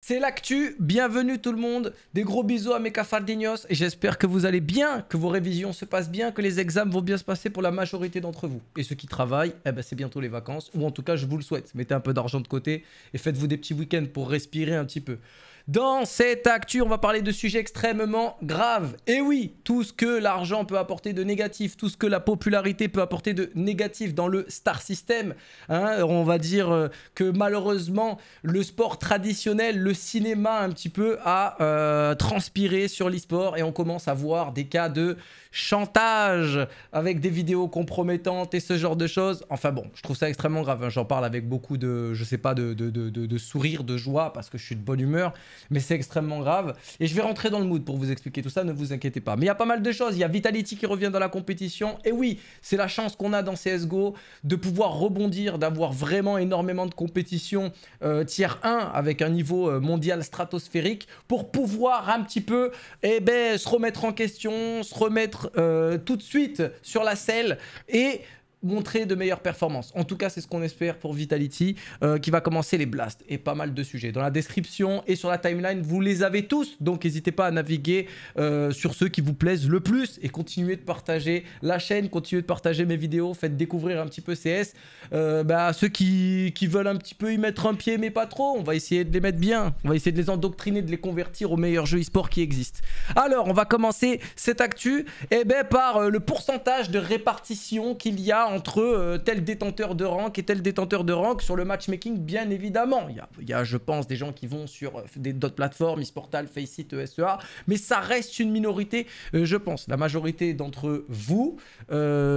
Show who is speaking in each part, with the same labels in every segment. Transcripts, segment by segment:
Speaker 1: C'est l'actu, bienvenue tout le monde, des gros bisous à mes et j'espère que vous allez bien, que vos révisions se passent bien, que les examens vont bien se passer pour la majorité d'entre vous. Et ceux qui travaillent, eh ben c'est bientôt les vacances, ou en tout cas je vous le souhaite, mettez un peu d'argent de côté et faites-vous des petits week-ends pour respirer un petit peu. Dans cette actu, on va parler de sujets extrêmement graves. Et oui, tout ce que l'argent peut apporter de négatif, tout ce que la popularité peut apporter de négatif dans le star system. Hein, on va dire euh, que malheureusement, le sport traditionnel, le cinéma un petit peu a euh, transpiré sur l'e-sport et on commence à voir des cas de chantage avec des vidéos compromettantes et ce genre de choses. Enfin bon, je trouve ça extrêmement grave. Hein. J'en parle avec beaucoup de, je sais pas, de, de, de, sourire, de joie, parce que je suis de bonne humeur, mais c'est extrêmement grave. Et je vais rentrer dans le mood pour vous expliquer tout ça, ne vous inquiétez pas. Mais il y a pas mal de choses. Il y a Vitality qui revient dans la compétition. Et oui, c'est la chance qu'on a dans CSGO de pouvoir rebondir, d'avoir vraiment énormément de compétition euh, tier 1 avec un niveau euh, mondial stratosphérique pour pouvoir un petit peu eh ben, se remettre en question, se remettre euh, tout de suite sur la selle et montrer de meilleures performances. En tout cas, c'est ce qu'on espère pour Vitality, euh, qui va commencer les blasts et pas mal de sujets. Dans la description et sur la timeline, vous les avez tous, donc n'hésitez pas à naviguer euh, sur ceux qui vous plaisent le plus et continuez de partager la chaîne, continuez de partager mes vidéos, faites découvrir un petit peu CS. Euh, bah, ceux qui, qui, veulent un petit peu y mettre un pied, mais pas trop, on va essayer de les mettre bien. On va essayer de les endoctriner, de les convertir au meilleur jeu e-sport qui existe Alors, on va commencer cette actu eh ben, par le pourcentage de répartition qu'il y a entre euh, tel détenteur de rank et tel détenteur de rank sur le matchmaking, bien évidemment. Il y a, a je pense, des gens qui vont sur euh, d'autres plateformes, Isportal, Faceit, ESEA, mais ça reste une minorité, euh, je pense. La majorité d'entre vous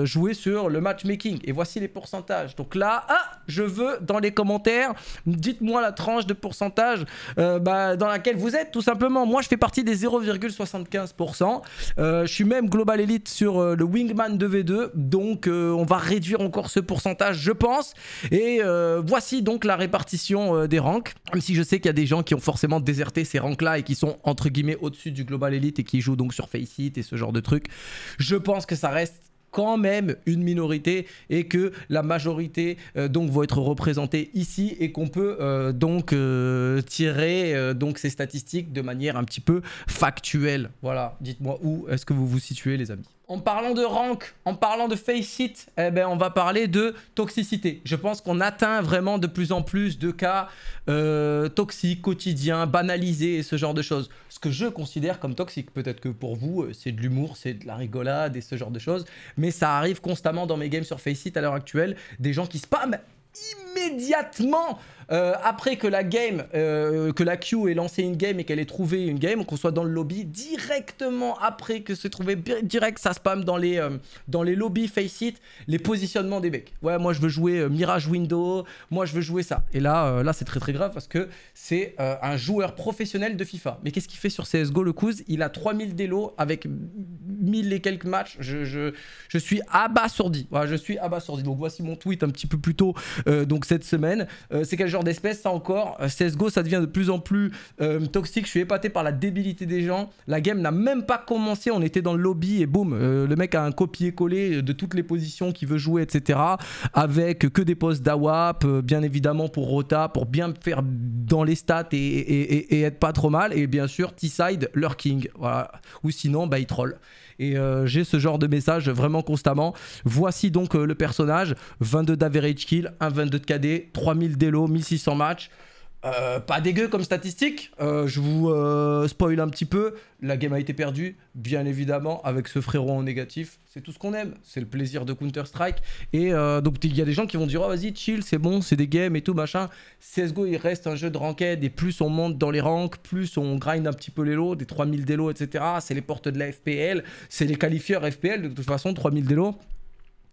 Speaker 1: jouez sur le matchmaking. Et voici les pourcentages. Donc là, ah, je veux dans les commentaires, dites-moi la tranche de pourcentage bah, dans laquelle vous êtes, tout simplement. Moi, je fais partie des 0,75%. je suis même Global Elite sur le Wingman 2v2, donc on va réduire encore ce pourcentage, je pense. Et euh, voici donc la répartition euh, des ranks. Même si je sais qu'il y a des gens qui ont forcément déserté ces ranks-là et qui sont entre guillemets au-dessus du Global Elite et qui jouent donc sur Faceit et ce genre de trucs, je pense que ça reste quand même une minorité et que la majorité euh, donc va être représentée ici et qu'on peut donc tirer donc ces statistiques de manière un petit peu factuelle. Voilà, dites-moi où est-ce que vous vous situez les amis en parlant de rank, en parlant de face hit eh ben on va parler de toxicité. Je pense qu'on atteint vraiment de plus en plus de cas euh, toxiques, quotidiens, banalisés et ce genre de choses. Ce que je considère comme toxique, peut-être que pour vous, euh, c'est de l'humour, c'est de la rigolade et ce genre de choses, mais ça arrive constamment dans mes games sur face hit à l'heure actuelle, des gens qui spamment immédiatement euh, après que la game, euh, que la queue ait lancé une game et qu'elle ait trouvé une game, qu'on soit dans le lobby, directement après que c'est trouvé, direct ça spam dans les, euh, dans les lobbies face it, les positionnements des mecs. Ouais, moi je veux jouer Mirage Window, moi je veux jouer ça. Et là, là c'est très très grave parce que c'est un joueur professionnel de FIFA. Mais qu'est-ce qu'il fait sur CSGO le Kouz Il a 3000 délos avec 1000 et quelques matchs. Je, je, je suis abasourdi. Voilà je suis abasourdi. Donc voici mon tweet un petit peu plus tôt donc cette semaine. c'est quel genre d'espèces, ça encore, euh, CSGO, ça devient de plus en plus euh, toxique. Je suis épaté par la débilité des gens. La game n'a même pas commencé. On était dans le lobby et boum, euh, le mec a un copier-coller de toutes les positions qu'il veut jouer, etc. Avec que des postes d'AWAP, bien évidemment pour Rota, pour bien faire dans les stats et, et, et, être pas trop mal. Et bien sûr, T-Side, leur king. Voilà. Ou sinon, bah, il troll et euh, j'ai ce genre de message vraiment constamment. Voici donc euh, le personnage 22 d'average kill, 1 22 de KD, 3000 d'élo, 1600 matchs. Euh, pas dégueu comme statistique. Euh, je vous euh, spoil un petit peu. La game a été perdue, bien évidemment, avec ce frérot en négatif. C'est tout ce qu'on aime. C'est le plaisir de Counter-Strike. Et donc, il y a des gens qui vont dire Oh, vas-y, chill, c'est bon, c'est des games et tout, machin. CSGO, il reste un jeu de ranked. Et plus on monte dans les ranks, plus on grind un petit peu les lots, des 3000 délos, etc. C'est les portes de la FPL. C'est les qualifieurs FPL, de toute façon, 3000 délos.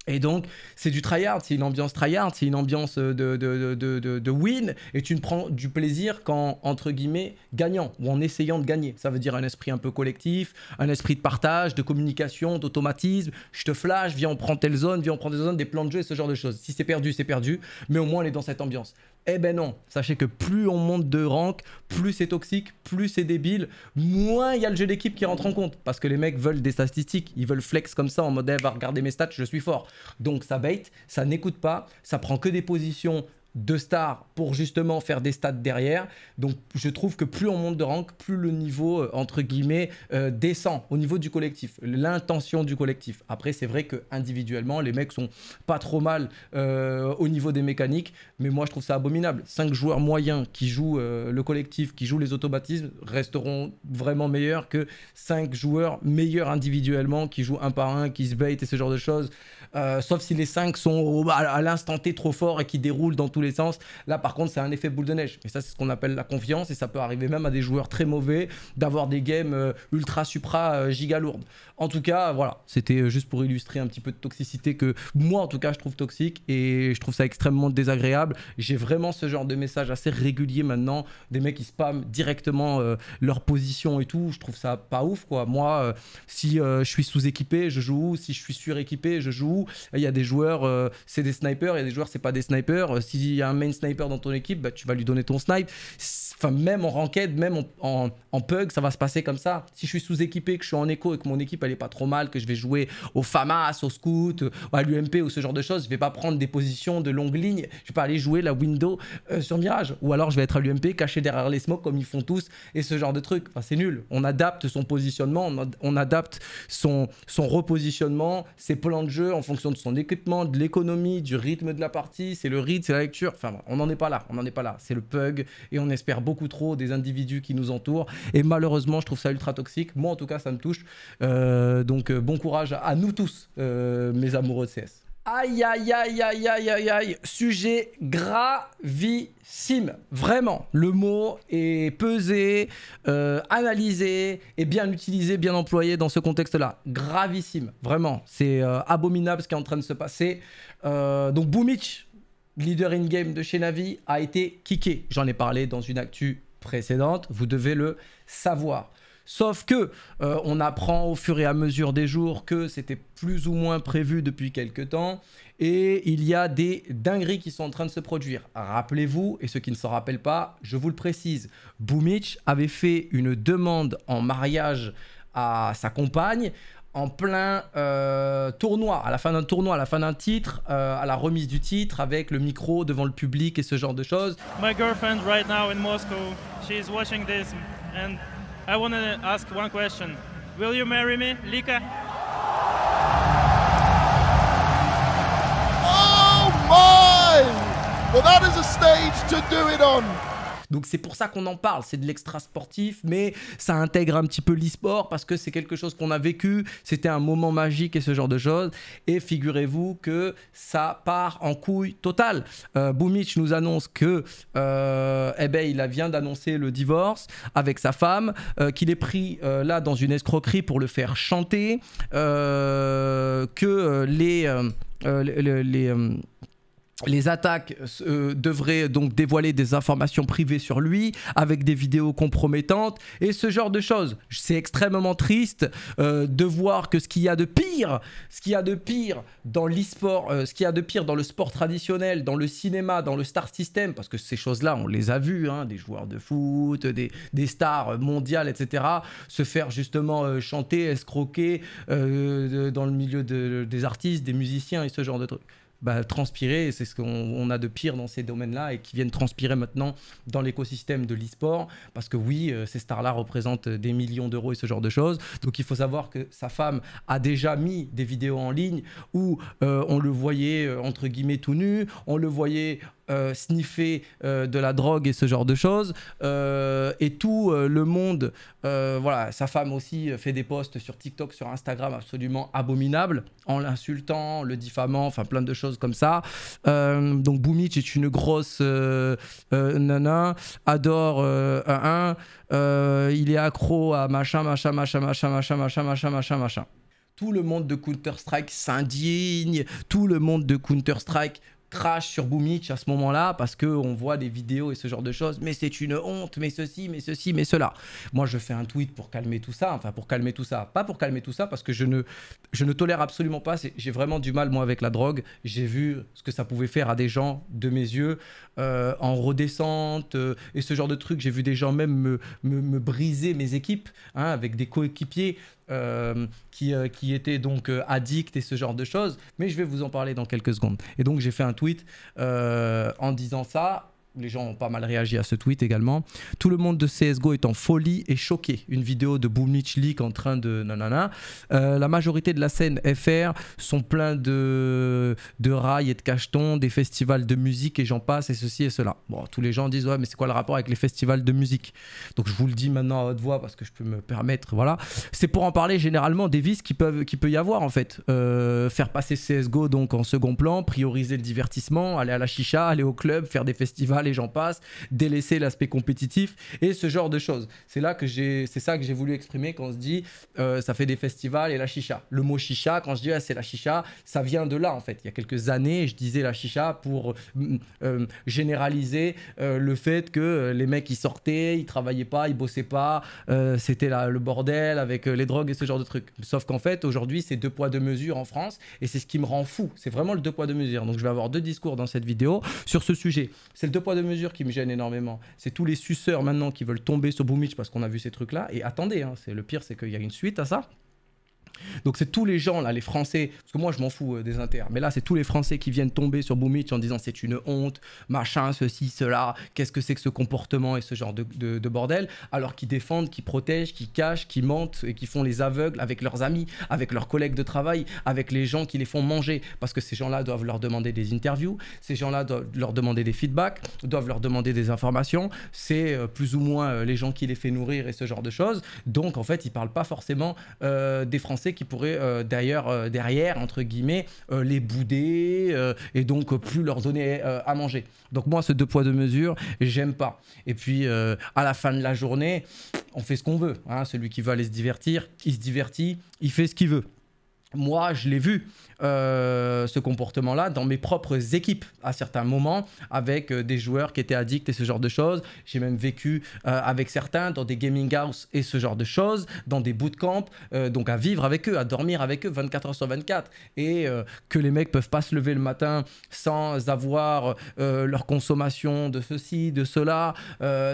Speaker 1: Et donc, c'est du tryhard, c'est une ambiance tryhard, c'est une ambiance euh, de, de, win, et tu ne prends du plaisir qu'en, entre guillemets, gagnant ou en essayant de gagner. Ça veut dire un esprit un peu collectif, un esprit de partage, de communication, d'automatisme. Je te flash, viens, on prend telle zone, viens, on prend telle zone, des plans de jeu, et ce genre de choses. Si c'est perdu, c'est perdu, mais au moins on est dans cette ambiance. Eh ben non, sachez que plus on monte de rank, plus c'est toxique, plus c'est débile, moins il y a le jeu d'équipe qui rentre en compte. Parce que les mecs veulent des statistiques, ils veulent flex comme ça en mode eh, va regarder mes stats, je suis fort. Donc ça bait, ça n'écoute pas, ça prend que des positions de stars pour justement faire des stats derrière. Donc je trouve que plus on monte de rank, plus le niveau, euh, entre guillemets, euh, descend au niveau du collectif, l'intention du collectif. Après, c'est vrai que individuellement, les mecs sont pas trop mal euh, au niveau des mécaniques, mais moi je trouve ça abominable. Cinq joueurs moyens qui jouent le collectif, qui jouent les automatismes, resteront vraiment meilleurs que cinq joueurs meilleurs individuellement qui jouent un par un, qui se baitent et ce genre de choses. Euh, sauf si les 5 sont à, l'instant T trop forts et qui déroulent dans tous les sens. Là, par contre, c'est un effet boule de neige. Et ça, c'est ce qu'on appelle la confiance, et ça peut arriver même à des joueurs très mauvais d'avoir des games euh, ultra, supra, euh, giga lourdes. En tout cas, voilà, c'était juste pour illustrer un petit peu de toxicité que moi, en tout cas, je trouve toxique, et je trouve ça extrêmement désagréable. J'ai vraiment ce genre de message assez régulier maintenant, des mecs qui spamment directement leur position et tout. Je trouve ça pas ouf, quoi. Moi, si je suis sous-équipé, je joue Si je suis suréquipé, je joue il y a des joueurs, euh, c'est des snipers, il y a des joueurs, c'est pas des snipers. Euh, s'il y a un main sniper dans ton équipe, bah, tu vas lui donner ton snipe. Enfin, même en ranked, même en, en, pug, ça va se passer comme ça. Si je suis sous-équipé, que je suis en écho et que mon équipe elle est pas trop mal, que je vais jouer au FAMAS, au Scout, euh, à l'UMP ou ce genre de choses, je vais pas prendre des positions de longue ligne. Je vais pas aller jouer la window sur Mirage. Ou alors je vais être à l'UMP caché derrière les smokes comme ils font tous et ce genre de truc. Enfin, c'est nul. On adapte son positionnement, on, adapte son, son repositionnement, ses plans de jeu en fonction de son équipement, de l'économie, du rythme de la partie, c'est le rythme, c'est la lecture. Enfin, on n'en est pas là, on n'en est pas là. C'est le pug et on espère beaucoup trop des individus qui nous entourent. Et malheureusement, je trouve ça ultra toxique. Moi, en tout cas, ça me touche. Euh, donc, euh, bon courage à nous tous, euh, mes amoureux de CS. Aïe, aïe, aïe, aïe, aïe, aïe, aïe. Sujet gravissime. Vraiment, le mot est pesé, euh, analysé et bien utilisé, bien employé dans ce contexte-là. Gravissime, vraiment. C'est euh, abominable ce qui est en train de se passer. Euh, donc, Boomich, leader in-game de chez Navi, a été kické. J'en ai parlé dans une actu précédente. Vous devez le savoir. Sauf que euh, on apprend au fur et à mesure des jours que c'était plus ou moins prévu depuis quelques temps et il y a des dingueries qui sont en train de se produire. Rappelez-vous, et ceux qui ne s'en rappellent pas, je vous le précise, Boumitch avait fait une demande en mariage à sa compagne en plein euh, tournoi, à la fin d'un tournoi, à la fin d'un titre, euh, à la remise du titre, avec le micro devant le public et ce genre de choses. My girlfriend right now in Moscow, watching I want to ask one question. Will you marry me, Lika? Oh my! Well, that is a stage to do it on. Donc c'est pour ça qu'on en parle, c'est de l'extra sportif, mais ça intègre un petit peu l'e-sport parce que c'est quelque chose qu'on a vécu, c'était un moment magique et ce genre de choses. Et figurez-vous que ça part en couille totale. Euh, nous annonce que, euh, eh ben, il vient d'annoncer le divorce avec sa femme, euh, qu'il est pris euh, là dans une escroquerie pour le faire chanter, que les, les les attaques euh, euh, devraient donc dévoiler des informations privées sur lui, avec des vidéos compromettantes et ce genre de choses. C'est extrêmement triste euh, de voir que ce qu'il y a de pire, ce qu'il y a de pire dans l'e-sport, ce qu'il y a de pire dans le sport traditionnel, dans le cinéma, dans le star system, parce que ces choses-là, on les a vues, hein, des joueurs de foot, des, stars mondiales, etc., se faire justement chanter, escroquer dans le milieu des artistes, des musiciens et ce genre de trucs. Bah, transpirer, c'est ce qu'on a de pire dans ces domaines-là, et qui viennent transpirer maintenant dans l'écosystème de l'e-sport, parce que oui, euh, ces stars-là représentent des millions d'euros et ce genre de choses. Donc il faut savoir que sa femme a déjà mis des vidéos en ligne où euh, on le voyait euh, entre guillemets tout nu, on le voyait euh, sniffer euh, de la drogue et ce genre de choses. Euh, et tout le monde, voilà, sa femme aussi fait des posts sur TikTok, sur Instagram absolument abominables, en l'insultant, le diffamant, enfin plein de choses comme ça. donc Boumich est une grosse nana, adore un, il est accro à machin, machin, machin, machin, machin, machin, machin, machin, machin. Tout le monde de Counter-Strike s'indigne, tout le monde de Counter-Strike trash sur Boomich à ce moment-là parce que on voit des vidéos et ce genre de choses. Mais c'est une honte, mais ceci, mais ceci, mais cela. Moi, je fais un tweet pour calmer tout ça, enfin pour calmer tout ça, pas pour calmer tout ça parce que je ne, je ne tolère absolument pas. J'ai vraiment du mal moi avec la drogue. J'ai vu ce que ça pouvait faire à des gens de mes yeux euh, en redescente euh, et ce genre de trucs, J'ai vu des gens même me, me, briser mes équipes hein, avec des coéquipiers euh, qui, euh, qui étaient donc euh, addicts et ce genre de choses. Mais je vais vous en parler dans quelques secondes. Et donc j'ai fait un tweet en disant ça les gens ont pas mal réagi à ce tweet également. Tout le monde de CSGO est en folie et choqué. Une vidéo de Boomnich Leak en train de nanana. Euh, la majorité de la scène FR sont pleins de, de rails et de cachetons, des festivals de musique et j'en passe et ceci et cela. Bon, tous les gens disent ouais, mais c'est quoi le rapport avec les festivals de musique Donc je vous le dis maintenant à haute voix parce que je peux me permettre. Voilà. C'est pour en parler généralement des vices qui peuvent, qui peut y avoir en fait. Euh, faire passer CSGO donc en second plan, prioriser le divertissement, aller à la chicha, aller au club, faire des festivals les gens passent, délaisser l'aspect compétitif et ce genre de choses. C'est là que j'ai, c'est ça que j'ai voulu exprimer quand on se dit euh, ça fait des festivals et la chicha. Le mot chicha, quand je dis ah, c'est la chicha, ça vient de là en fait. Il y a quelques années, je disais la chicha pour mm, euh, généraliser euh, le fait que les mecs ils sortaient, ils travaillaient pas, ils bossaient pas, c'était le bordel avec les drogues et ce genre de trucs. Sauf qu'en fait aujourd'hui c'est deux poids deux mesures en France et c'est ce qui me rend fou. C'est vraiment le deux poids deux mesures. Donc je vais avoir deux discours dans cette vidéo sur ce sujet. C'est le deux poids deux de mesure qui me gêne énormément. C'est tous les suceurs maintenant qui veulent tomber sur Mitch parce qu'on a vu ces trucs-là. Et attendez, hein, c'est le pire, c'est qu'il y a une suite à ça. Donc c'est tous les gens là, les Français, parce que moi je m'en fous euh, des inter, mais là c'est tous les Français qui viennent tomber sur Boumich en disant c'est une honte, machin, ceci, cela, qu'est-ce que c'est que ce comportement et ce genre de, bordel, alors qu'ils défendent, qui protègent, qui cachent, qui mentent et qui font les aveugles avec leurs amis, avec leurs collègues de travail, avec les gens qui les font manger, parce que ces gens-là doivent leur demander des interviews, ces gens-là doivent leur demander des feedbacks, doivent leur demander des informations, c'est euh, plus ou moins euh, les gens qui les fait nourrir et ce genre de choses, donc en fait ils parlent pas forcément des Français qui pourrait euh, d'ailleurs euh, derrière entre guillemets euh, les bouder et donc plus leur donner à manger. Donc moi ce deux poids deux mesures j'aime pas. Et puis à la fin de la journée on fait ce qu'on veut. Hein. Celui qui veut aller se divertir il se divertit il fait ce qu'il veut moi, je l'ai vu, euh, ce comportement-là, dans mes propres équipes à certains moments, avec euh, des joueurs qui étaient addicts et ce genre de choses. J'ai même vécu euh, avec certains dans des gaming house et ce genre de choses, dans des bootcamps, donc à vivre avec eux, à dormir avec eux 24 h sur 24. Et que les mecs peuvent pas se lever le matin sans avoir leur consommation de ceci, de cela.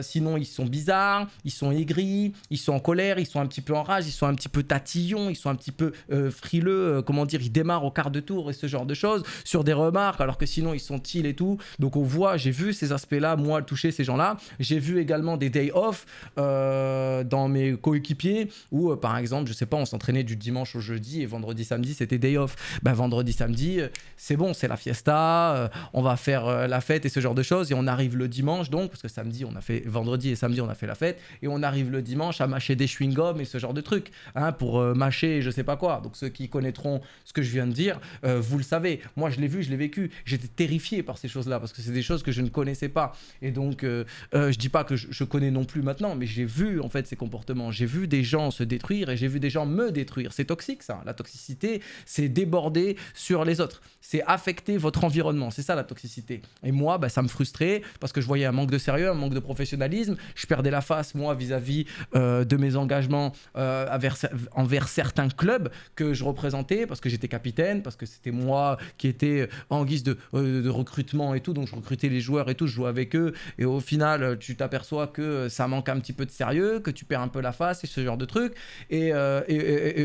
Speaker 1: sinon, ils sont bizarres, ils sont aigris, ils sont en colère, ils sont un petit peu en rage, ils sont un petit peu tatillons, ils sont un petit peu frileux euh, comment dire, il démarre au quart de tour et ce genre de choses, sur des remarques, alors que sinon ils sont ils et tout. Donc on voit, j'ai vu ces aspects-là, moi, toucher ces gens-là. J'ai vu également des day off euh, dans mes coéquipiers où, euh, par exemple, je sais pas, on s'entraînait du dimanche au jeudi et vendredi, samedi, c'était day off. Ben, vendredi, samedi, c'est bon, c'est la fiesta, on va faire la fête et ce genre de choses. Et on arrive le dimanche, donc, parce que samedi, on a fait, vendredi et samedi, on a fait la fête. Et on arrive le dimanche à mâcher des chewing-gums et ce genre de trucs, hein, pour mâcher, je sais pas quoi. Donc ceux qui connaîtront ce que je viens de dire, euh, vous le savez. Moi, je l'ai vu, je l'ai vécu. J'étais terrifié par ces choses-là parce que c'est des choses que je ne connaissais pas. Et donc, euh, euh, je dis pas que je, connais non plus maintenant, mais j'ai vu en fait ces comportements. J'ai vu des gens se détruire et j'ai vu des gens me détruire. C'est toxique, ça. La toxicité, c'est déborder sur les autres. C'est affecter votre environnement. C'est ça la toxicité. Et moi, bah, ça me frustrait parce que je voyais un manque de sérieux, un manque de professionnalisme. Je perdais la face, moi, vis-à-vis de mes engagements envers, envers certains clubs que je représente parce que j'étais capitaine, parce que c'était moi qui étais euh, en guise euh, de, recrutement et tout, donc je recrutais les joueurs et tout, je jouais avec eux, et au final, euh, tu t'aperçois que ça manque un petit peu de sérieux, que tu perds un peu la face et ce genre de trucs, et,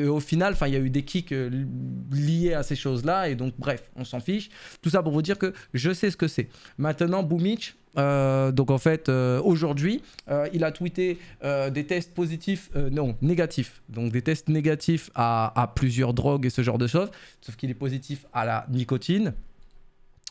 Speaker 1: au final, il y a eu des kicks liés à ces choses-là, et donc bref, on s'en fiche. Tout ça pour vous dire que je sais ce que c'est. Maintenant, Boumich, euh, donc en fait, euh, aujourd'hui, euh, il a tweeté des tests positifs, non, négatifs. Donc des tests négatifs à, plusieurs drogues et ce genre de choses. Sauf qu'il est positif à la nicotine,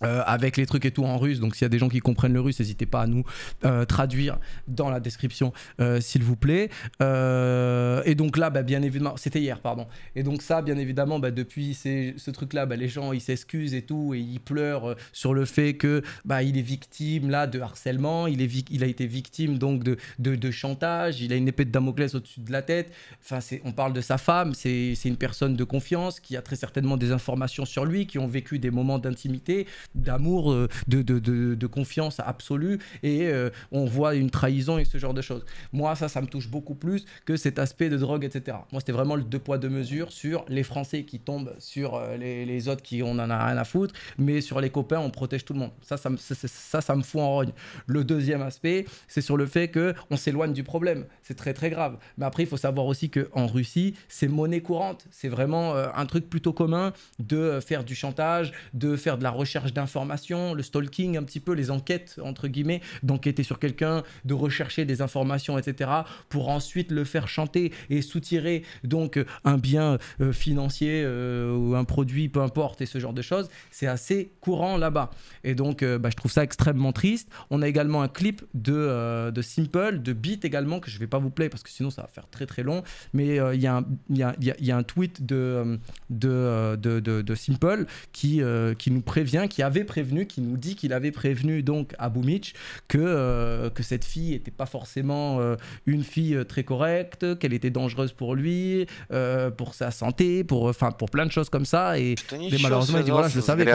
Speaker 1: euh, avec les trucs et tout en russe. Donc s'il y a des gens qui comprennent le russe, n'hésitez pas à nous euh, traduire dans la description, euh, s'il vous plaît. et donc là, bah, bien évidemment, c'était hier, pardon. Et donc ça, bien évidemment, bah, depuis ce truc-là, bah, les gens, ils s'excusent et tout, et ils pleurent sur le fait que il est victime là de harcèlement, il, est il a été victime donc de, de, chantage, il a une épée de Damoclès au-dessus de la tête. Enfin, on parle de sa femme, c'est une personne de confiance qui a très certainement des informations sur lui, qui ont vécu des moments d'intimité d'amour, euh, de, de, de, confiance absolue, et euh, on voit une trahison et ce genre de choses. Moi, ça, ça me touche beaucoup plus que cet aspect de drogue, etc. Moi, c'était vraiment le deux poids, deux mesures sur les Français qui tombent sur euh, les, les autres qui on en a rien à foutre, mais sur les copains, on protège tout le monde. Ça, ça, ça, ça, me fout en rogne. Le deuxième aspect, c'est sur le fait que on s'éloigne du problème. C'est très, très grave. Mais après, il faut savoir aussi qu'en Russie, c'est monnaie courante. C'est vraiment un truc plutôt commun de faire du chantage, de faire de la recherche informations, le stalking un petit peu, les enquêtes, entre guillemets, d'enquêter sur quelqu'un, de rechercher des informations, etc., pour ensuite le faire chanter et soutirer donc un bien euh, financier euh, ou un produit, peu importe, et ce genre de choses, c'est assez courant là-bas. Et donc, euh, bah, je trouve ça extrêmement triste. On a également un clip de, de Simple, de Beat également, que je vais pas vous plaire parce que sinon ça va faire très très long, mais il y, a un, y, a, y, a un tweet de, de, de, de, de Simple qui, qui nous prévient qu'il y a avait prévenu, qui nous dit qu'il avait prévenu donc à Boumich que, euh, que cette fille n'était pas forcément euh, une fille euh, très correcte, qu'elle était dangereuse pour lui, euh, pour sa santé, pour, euh, enfin pour plein de choses comme ça. Et, mais malheureusement, il dit voilà, je le savais.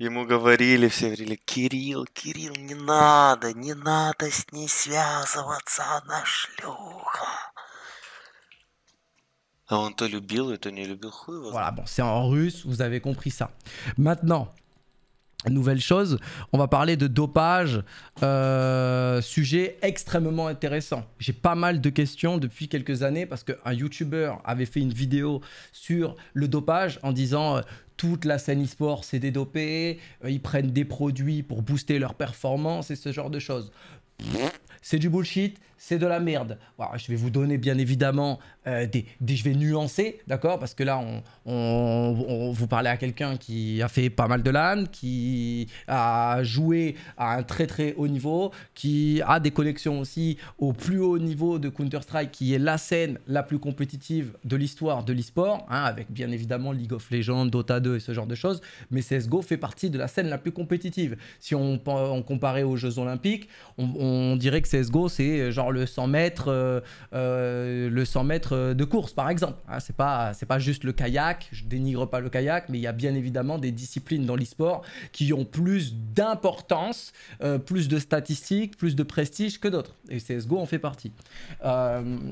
Speaker 1: Ему говорили, все говорили, Кирилл, Кирилл, не надо, не надо с ней связываться, она шлюха. On Voilà, bon, c'est en russe, vous avez compris ça. Maintenant, nouvelle chose, on va parler de dopage, euh, sujet extrêmement intéressant. J'ai pas mal de questions depuis quelques années parce qu'un YouTuber avait fait une vidéo sur le dopage en disant... Euh, toute la scène e-sport s'est dédopée, euh, ils prennent des produits pour booster leur performance et ce genre de choses. C'est du bullshit, c'est de la merde. voilà je vais vous donner bien évidemment euh, des, Je vais nuancer, d'accord Parce que là, on, vous parlait à quelqu'un qui a fait pas mal de LAN, qui a joué à un très très haut niveau, qui a des connexions aussi au plus haut niveau de Counter-Strike, qui est la scène la plus compétitive de l'histoire de l'eSport hein, avec bien évidemment League of Legends, Dota 2 et ce genre de choses. Mais CSGO fait partie de la scène la plus compétitive. Si on, on comparait aux Jeux Olympiques, on, on dirait que CSGO, c'est genre le 100 mètres, euh, euh, le 100 mètres de course par exemple. Hein. c'est pas c'est pas juste le kayak. Je dénigre pas le kayak, mais il y a bien évidemment des disciplines dans l'e-sport qui ont plus d'importance, euh, plus de statistiques, plus de prestige que d'autres. Et CS:GO en fait partie.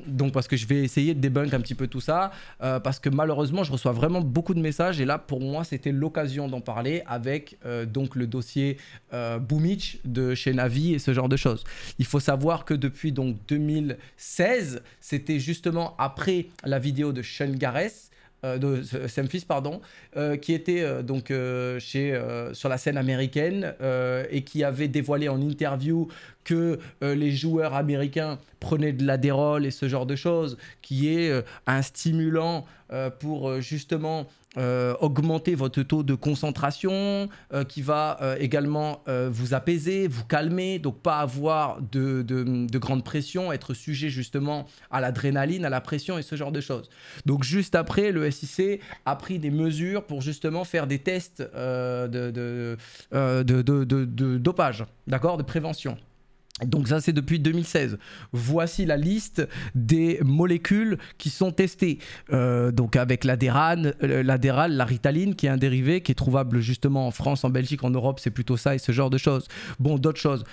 Speaker 1: donc parce que je vais essayer de débunk un petit peu tout ça parce que malheureusement je reçois vraiment beaucoup de messages et là pour moi c'était l'occasion d'en parler avec donc le dossier euh, de chez Navi et ce genre de choses. Il faut savoir que depuis donc donc 2016. C'était justement après la vidéo de Sean Gareth. Euh, de euh, pardon, euh, qui était donc chez, sur la scène américaine et qui avait dévoilé en interview que les joueurs américains prenaient de la dérolle et ce genre de choses, qui est un stimulant euh, pour euh, justement euh, augmenter votre taux de concentration, qui va également vous apaiser, vous calmer, donc pas avoir de, de, de grande pression, être sujet justement à l'adrénaline, à la pression et ce genre de choses. Donc juste après, le SIC a pris des mesures pour justement faire des tests de, de, dopage, d'accord, de prévention. Donc ça c'est depuis 2016. Voici la liste des molécules qui sont testées. Euh, donc avec l'adéral, euh, la ritaline qui est un dérivé qui est trouvable justement en France, en Belgique, en Europe, c'est plutôt ça et ce genre de choses. Bon, d'autres choses.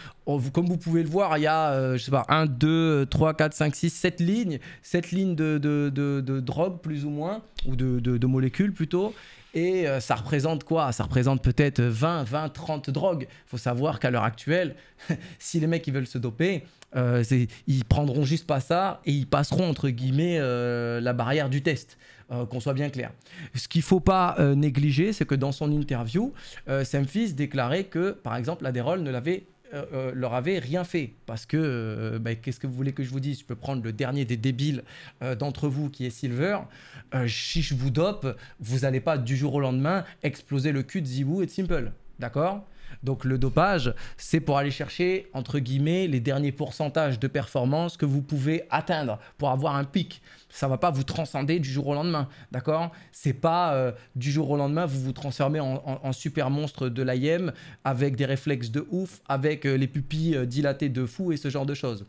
Speaker 1: Comme vous pouvez le voir, il y a euh, je sais pas 1 2 3 4 5 6 7 lignes, 7 lignes de de, drogue plus ou moins ou de, de molécules plutôt et euh, ça représente quoi Ça représente peut-être 20, 20, 30 drogues. Il faut savoir qu'à l'heure actuelle, si les mecs veulent se doper, euh, ils prendront juste pas ça et ils passeront entre guillemets euh, la barrière du test. Euh, qu'on soit bien clair. Ce qu'il ne faut pas négliger, c'est que dans son interview, Samphis déclarait que, par exemple, la l'Adérol ne l'avait euh, euh, leur avait rien fait. Parce que, euh, bah, qu'est-ce que vous voulez que je vous dise Je peux prendre le dernier des débiles d'entre vous qui est Silver. si je vous dope, vous n'allez pas du jour au lendemain exploser le cul de Zibou et de Simple. D'accord donc le dopage, c'est pour aller chercher, entre guillemets, les derniers pourcentages de performance que vous pouvez atteindre pour avoir un pic. Ça ne va pas vous transcender du jour au lendemain, d'accord C'est pas euh, du jour au lendemain, vous vous transformez en, super monstre de l'IM avec des réflexes de ouf, avec euh, les pupilles euh, dilatées de fou et ce genre de choses.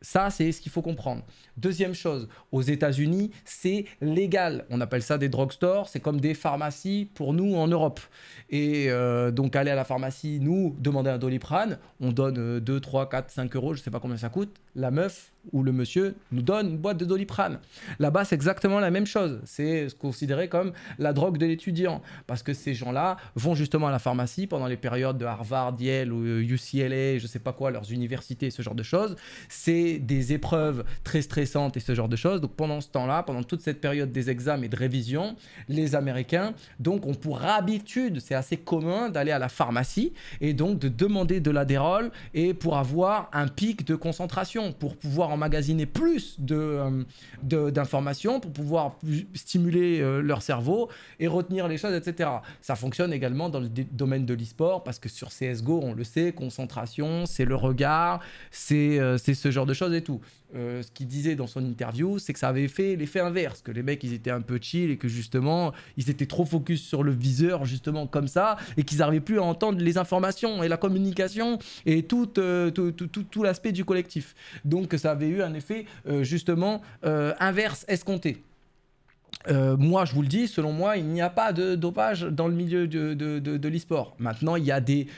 Speaker 1: Ça, c'est ce qu'il faut comprendre. Deuxième chose, aux États-Unis, c'est légal. On appelle ça des drugstores, c'est comme des pharmacies pour nous en Europe. Et euh, donc, aller à la pharmacie, nous, demander un doliprane, on donne 2, 3, 4, 5 euros, je ne sais pas combien ça coûte. La meuf ou le monsieur nous donne une boîte de doliprane. Là-bas, c'est exactement la même chose. C'est considéré comme la drogue de l'étudiant. Parce que ces gens-là vont justement à la pharmacie pendant les périodes de Harvard, Yale ou UCLA, euh, je ne sais pas quoi, leurs universités, ce genre de choses. C'est des épreuves très stressantes, et ce genre de choses. Donc pendant ce temps-là, pendant toute cette période des examens et de révision, les Américains donc ont pour habitude, c'est assez commun, d'aller à la pharmacie et donc de demander de l'adérol et pour avoir un pic de concentration, pour pouvoir emmagasiner plus de, euh, d'informations, pour pouvoir stimuler euh, leur cerveau et retenir les choses, etc. Ça fonctionne également dans le domaine de l'e-sport parce que sur CSGO, on le sait, concentration, c'est le regard, c'est, euh, c'est ce genre de choses et tout. Euh, ce qu'il disait dans son interview, c'est que ça avait fait l'effet inverse, que les mecs ils étaient un peu chill et que justement ils étaient trop focus sur le viseur justement comme ça et qu'ils n'arrivaient plus à entendre les informations et la communication et tout, euh, l'aspect du collectif. Donc ça avait eu un effet euh, justement inverse escompté. moi, je vous le dis, selon moi, il n'y a pas de dopage dans le milieu de, de, l'e-sport. Maintenant, il y a des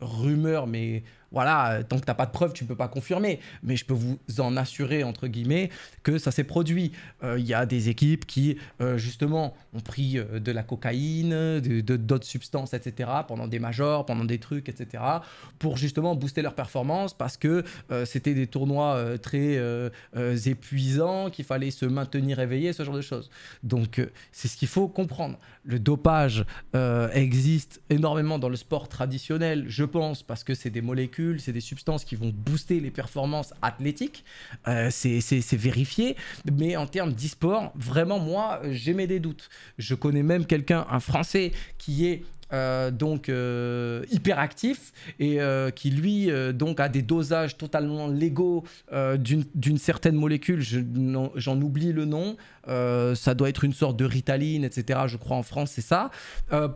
Speaker 1: rumeurs, mais voilà, euh, tant que t'as pas de preuves, tu ne peux pas confirmer. Mais je peux vous en assurer, entre guillemets, que ça s'est produit. Euh, il y a des équipes qui, euh, justement, ont pris de la cocaïne, d'autres de, substances, etc., pendant des majors, pendant des trucs, etc., pour justement booster leur performance, parce que c'était des tournois très épuisants, qu'il fallait se maintenir éveillé, ce genre de choses. Donc, c'est ce qu'il faut comprendre. Le dopage existe énormément dans le sport traditionnel, je pense, parce que c'est des molécules c'est des substances qui vont booster les performances athlétiques. Euh, c'est vérifié. Mais en termes d'e-sport, vraiment, moi, j'ai mes des doutes. Je connais même quelqu'un, un Français, qui est euh, donc euh, hyperactif et euh, qui lui donc a des dosages totalement légaux d'une certaine molécule, j'en oublie le nom, ça doit être une sorte de ritaline, etc. Je crois en France c'est ça,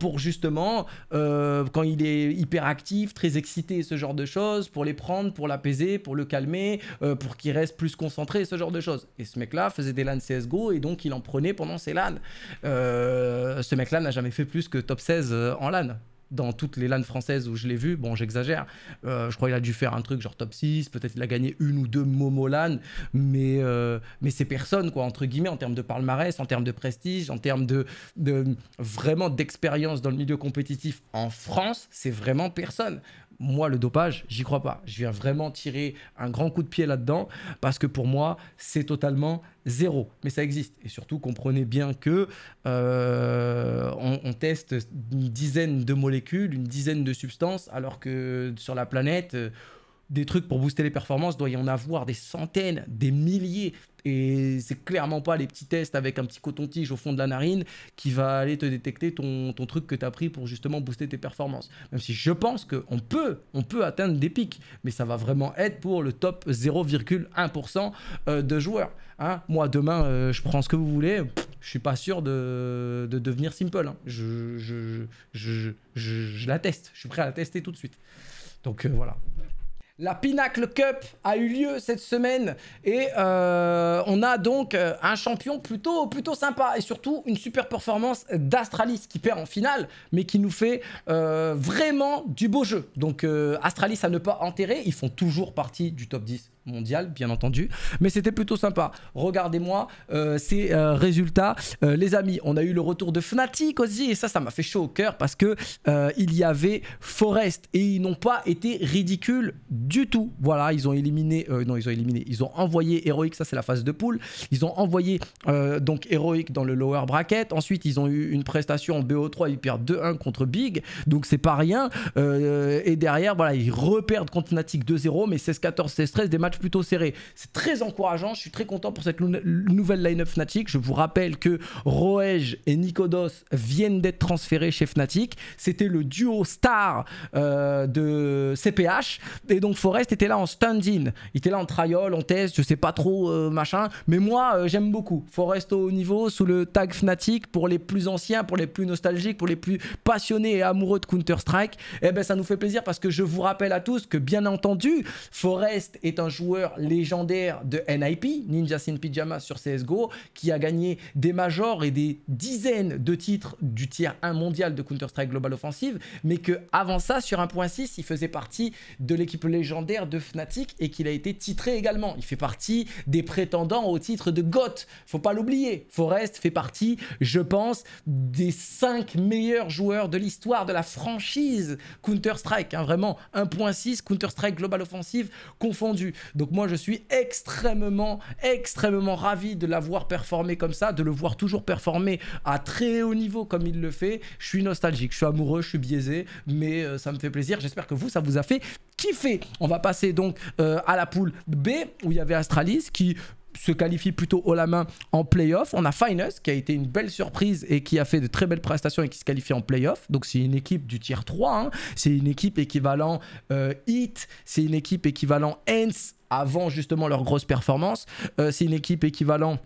Speaker 1: pour justement quand il est hyperactif, très excité, ce genre de choses, pour les prendre, pour l'apaiser, pour le calmer, pour qu'il reste plus concentré, ce genre de choses. Et ce mec-là faisait des LAN CSGO et donc il en prenait pendant ses LAN. ce mec-là n'a jamais fait plus que top 16 en dans toutes les LAN françaises où je l'ai vu, bon, j'exagère. Euh, je crois qu'il a dû faire un truc genre top 6, peut-être il a gagné une ou deux Momo mais, euh, mais c'est personne, quoi, entre guillemets, en termes de palmarès, en termes de prestige, en termes de, de vraiment d'expérience dans le milieu compétitif en France, c'est vraiment personne moi, le dopage, j'y crois pas. Je viens vraiment tirer un grand coup de pied là-dedans parce que pour moi, c'est totalement zéro. Mais ça existe. Et surtout, comprenez bien que euh, on, teste une dizaine de molécules, une dizaine de substances, alors que sur la planète, euh, des trucs pour booster les performances, doit y en avoir des centaines, des milliers. Et c'est clairement pas les petits tests avec un petit coton-tige au fond de la narine qui va aller te détecter ton, truc que tu as pris pour justement booster tes performances. Même si je pense qu'on peut, on peut atteindre des pics, mais ça va vraiment être pour le top 0,1% euh, de joueurs. Hein. Moi, demain, euh, je prends ce que vous voulez. Je suis pas sûr de, devenir simple. Hein. Je, je, la teste. Je suis prêt à la tester tout de suite. Donc euh, voilà. La Pinacle Cup a eu lieu cette semaine et euh, on a donc euh, un champion plutôt, plutôt sympa et surtout une super performance d'Astralis qui perd en finale mais qui nous fait euh, vraiment du beau jeu. Donc Astralis à ne pas enterrer, ils font toujours partie du top 10 mondial, bien entendu. Mais c'était plutôt sympa. Regardez-moi euh, ces euh, résultats. Euh, les amis, on a eu le retour de Fnatic aussi. Et ça, ça m'a fait chaud au cœur parce que il y avait Forest. Et ils n'ont pas été ridicules du tout. Voilà, ils ont éliminé... non, ils ont éliminé. Ils ont envoyé Heroic, ça c'est la phase de poule. Ils ont envoyé donc Heroic dans le lower bracket. Ensuite, ils ont eu une prestation en BO3. Ils perdent 2-1 contre Big. Donc c'est pas rien. et derrière, voilà, ils reperdent contre Fnatic 2-0. Mais 16-14, 16-13, des matchs plutôt serré. C'est très encourageant. Je suis très content pour cette nouvelle line-up Fnatic. Je vous rappelle que Roège et Nikodos viennent d'être transférés chez Fnatic. C'était le duo star euh, de CPH. Et donc Forest était là en stand-in. Il était là en trial, en test, je sais pas trop, euh, machin. Mais moi, euh, j'aime beaucoup. Forest au haut niveau, sous le tag Fnatic, pour les plus anciens, pour les plus nostalgiques, pour les plus passionnés et amoureux de Counter-Strike. Eh ben, ça nous fait plaisir parce que je vous rappelle à tous que, bien entendu, Forest est un joueur joueur légendaire de NIP, Ninja Sin Pyjama sur CSGO, qui a gagné des majors et des dizaines de titres du tier 1 mondial de Counter-Strike Global Offensive, mais que avant ça, sur 1.6, il faisait partie de l'équipe légendaire de Fnatic et qu'il a été titré également. Il fait partie des prétendants au titre de GOAT. Faut pas l'oublier. Forest fait partie, je pense, des 5 meilleurs joueurs de l'histoire de la franchise Counter-Strike. Hein, vraiment, 1.6 Counter-Strike Global Offensive confondu. Donc moi, je suis extrêmement, extrêmement ravi de l'avoir performé comme ça, de le voir toujours performer à très haut niveau comme il le fait. Je suis nostalgique, je suis amoureux, je suis biaisé, mais euh, ça me fait plaisir. J'espère que vous, ça vous a fait kiffer. On va passer donc euh, à la poule B où il y avait Astralis qui se qualifie plutôt haut la main en playoff. On a Finest qui a été une belle surprise et qui a fait de très belles prestations et qui se qualifie en playoff. Donc c'est une équipe du tier 3. Hein. C'est une équipe équivalent euh, Heat. C'est une équipe équivalent Ends avant justement leur grosse performance. Euh, c'est une équipe équivalent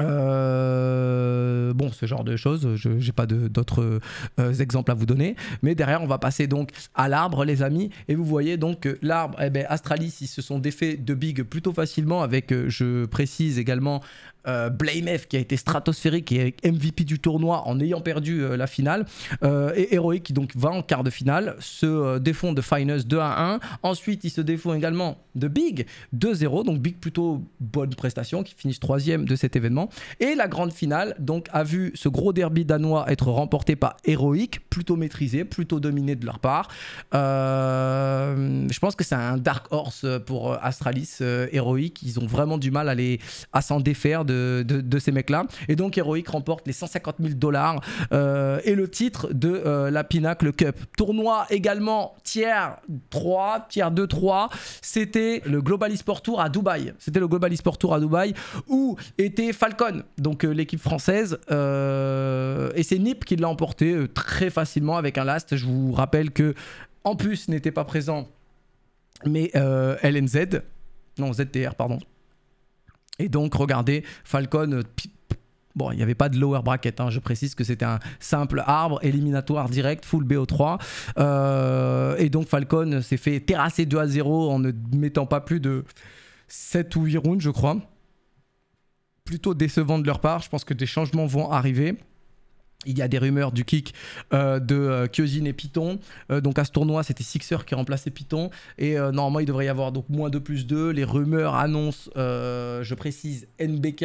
Speaker 1: euh, bon, ce genre de choses, je n'ai pas d'autres euh, exemples à vous donner. Mais derrière, on va passer donc à l'arbre, les amis. Et vous voyez donc que l'arbre, eh ben, Astralis, ils se sont défaits de Big plutôt facilement avec, euh, je précise également, euh, Blamef qui a été stratosphérique et MVP du tournoi en ayant perdu euh, la finale, euh, et Heroic qui donc va en quart de finale, se défend de Finals 2 à 1, ensuite il se défend également de Big 2-0, donc Big plutôt bonne prestation, qui finissent troisième de cet événement, et la grande finale donc a vu ce gros derby danois être remporté par Heroic, plutôt maîtrisé, plutôt dominé de leur part. je pense que c'est un dark horse pour Astralis, Heroic, ils ont vraiment du mal à, à s'en défaire de de, ces mecs-là. Et donc Heroic remporte les 150 000 dollars euh, et le titre de euh, la Pinnacle Cup. Tournoi également tiers 3, tiers 2, 3. C'était le Global Esport Tour à Dubaï. C'était le Global Esport Tour à Dubaï où était Falcon, donc euh, l'équipe française. et c'est Nip qui l'a emporté très facilement avec un last. Je vous rappelle que en plus n'était pas présent mais LNZ, non ZTR pardon, et donc, regardez, Falcon. Euh, bon, il n'y avait pas de lower bracket, hein, je précise que c'était un simple arbre éliminatoire direct, full BO3. Euh, et donc Falcon s'est fait terrasser 2 à 0 en ne mettant pas plus de 7 ou 8 rounds, je crois. Plutôt décevant de leur part, je pense que des changements vont arriver. Il y a des rumeurs du kick euh, de euh, et Python. Euh, donc à ce tournoi, c'était Sixer qui remplaçait Python. Et euh, normalement, il devrait y avoir donc moins 2 plus 2. Les rumeurs annoncent, je précise, NBK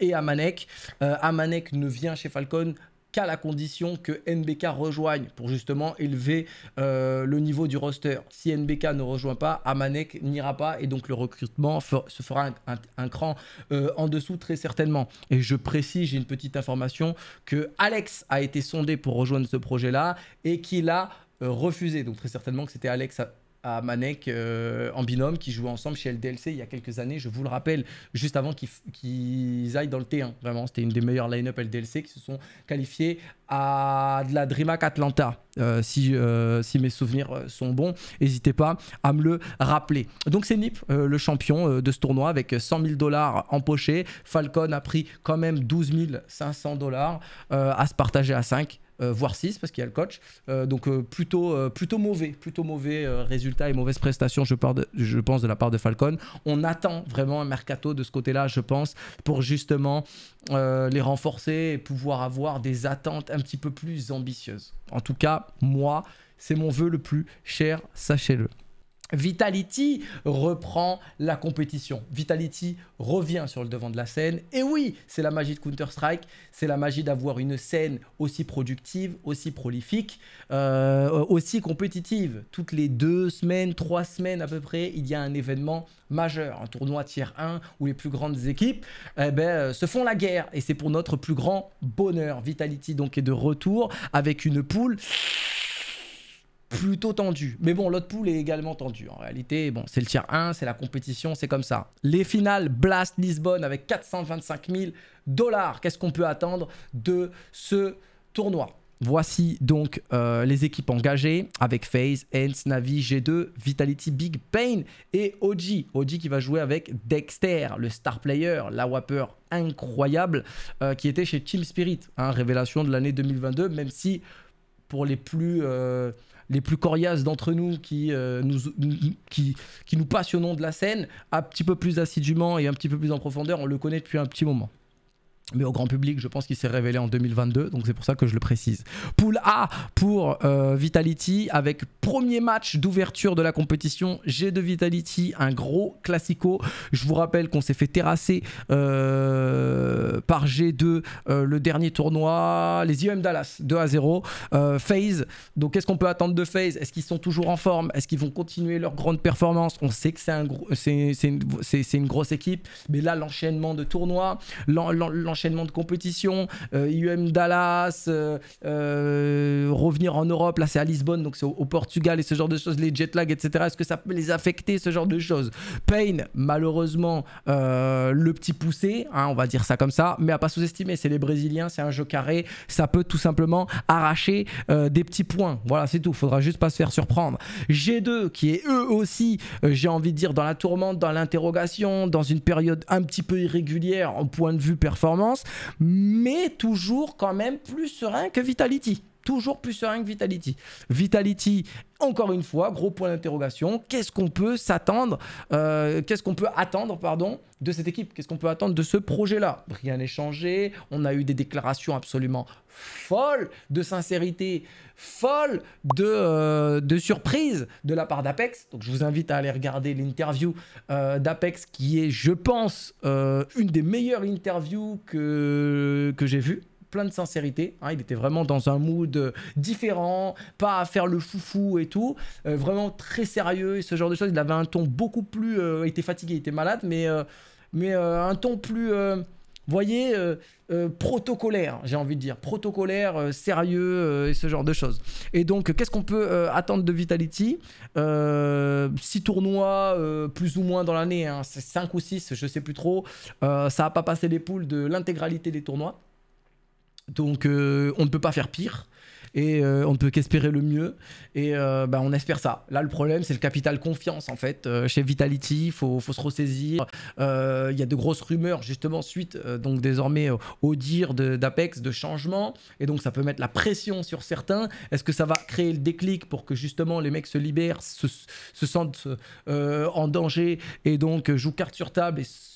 Speaker 1: et Amanek. Amanek ne vient chez Falcon qu'à la condition que NBK rejoigne pour justement élever euh, le niveau du roster. Si NBK ne rejoint pas, Amanek n'ira pas et donc le recrutement se fera un, cran euh, en dessous très certainement. Et je précise, j'ai une petite information que Alex a été sondé pour rejoindre ce projet-là et qu'il a euh, refusé. Donc très certainement que c'était Alex à Manek euh, en binôme qui jouaient ensemble chez LDLC il y a quelques années, je vous le rappelle, juste avant qu'ils aillent dans le T1. Vraiment, c'était une des meilleures line-up LDLC qui se sont qualifiés à de la DreamHack Atlanta. Euh, si, euh, si mes souvenirs sont bons, n'hésitez pas à me le rappeler. Donc c'est Nip, le champion de ce tournoi, avec 100 000 dollars empochés. Falcon a pris quand même 12 500 dollars à se partager à 5. Euh, voire 6 parce qu'il y a le coach. Euh, donc euh, plutôt, plutôt mauvais, plutôt mauvais résultat et mauvaise prestation, je, pense, de la part de Falcon. On attend vraiment un mercato de ce côté-là, je pense, pour justement les renforcer et pouvoir avoir des attentes un petit peu plus ambitieuses. En tout cas, moi, c'est mon vœu le plus cher, sachez-le. Vitality reprend la compétition. Vitality revient sur le devant de la scène. Et oui, c'est la magie de Counter-Strike, c'est la magie d'avoir une scène aussi productive, aussi prolifique, euh, aussi compétitive. Toutes les deux semaines, trois semaines à peu près, il y a un événement majeur, un tournoi tier 1 où les plus grandes équipes eh ben, euh, se font la guerre. Et c'est pour notre plus grand bonheur. Vitality donc est de retour avec une poule plutôt tendu. Mais bon, l'autre poule est également tendu. En réalité, bon, c'est le tiers 1, c'est la compétition, c'est comme ça. Les finales Blast Lisbonne avec 425 000 dollars. Qu'est-ce qu'on peut attendre de ce tournoi Voici donc euh, les équipes engagées avec FaZe, Hans, Navi, G2, Vitality, Big Pain et OG. OG qui va jouer avec Dexter, le star player, la Wapper incroyable euh, qui était chez Team Spirit. Hein, révélation de l'année 2022, même si pour les plus... Euh, les plus coriaces d'entre nous qui, euh, nous qui, qui nous passionnons de la scène un petit peu plus assidûment et un petit peu plus en profondeur. On le connaît depuis un petit moment mais au grand public, je pense qu'il s'est révélé en 2022, donc c'est pour ça que je le précise. Pool A pour euh, Vitality, avec premier match d'ouverture de la compétition G2 Vitality, un gros classico. Je vous rappelle qu'on s'est fait terrasser euh, par G2 euh, le dernier tournoi, les IEM Dallas 2 à 0, Phase. Donc qu'est-ce qu'on peut attendre de Phase Est-ce qu'ils sont toujours en forme Est-ce qu'ils vont continuer leur grande performance On sait que c'est un une, une, grosse équipe, mais là l'enchaînement de tournois, l'enchaînement de compétition euh, UM Dallas, euh, euh, revenir en Europe, là c'est à Lisbonne, donc c'est au, Portugal et ce genre de choses, les jet lag, etc. Est-ce que ça peut les affecter, ce genre de choses Payne, malheureusement, le petit poussé, hein, on va dire ça comme ça, mais à pas sous-estimer, c'est les Brésiliens, c'est un jeu carré, ça peut tout simplement arracher des petits points. Voilà, c'est tout. Faudra juste pas se faire surprendre. G2, qui est eux aussi, j'ai envie de dire, dans la tourmente, dans l'interrogation, dans une période un petit peu irrégulière en point de vue performance mais toujours quand même plus serein que Vitality toujours plus serein que Vitality. Vitality, encore une fois, gros point d'interrogation. Qu'est-ce qu'on peut s'attendre euh, Qu'est-ce qu'on peut attendre, pardon, de cette équipe Qu'est-ce qu'on peut attendre de ce projet-là Rien n'est changé. On a eu des déclarations absolument folles de sincérité, folles de, euh, surprise de la part d'Apex. Donc, je vous invite à aller regarder l'interview euh, d'Apex, qui est, je pense, une des meilleures interviews que, que j'ai vues plein de sincérité. Hein. il était vraiment dans un mood euh, différent, pas à faire le foufou et tout. Euh, vraiment très sérieux et ce genre de choses. Il avait un ton beaucoup plus. Euh, il était fatigué, il était malade, mais, mais un ton plus voyez, protocolaire, j'ai envie de dire, protocolaire, sérieux et ce genre de choses. Et donc, qu'est-ce qu'on peut attendre de Vitality Six tournois, plus ou moins dans l'année, 5 hein. ou six, je sais plus trop. ça n'a pas passé les poules de l'intégralité des tournois. Donc euh, on ne peut pas faire pire et euh, on ne peut qu'espérer le mieux et euh, bah, on espère ça. Là le problème c'est le capital confiance en fait chez Vitality, il faut, faut, se ressaisir. Il y a de grosses rumeurs justement suite donc désormais au dire d'Apex de, changement et donc ça peut mettre la pression sur certains. Est-ce que ça va créer le déclic pour que justement les mecs se libèrent, se, se sentent en danger et donc jouent carte sur table et se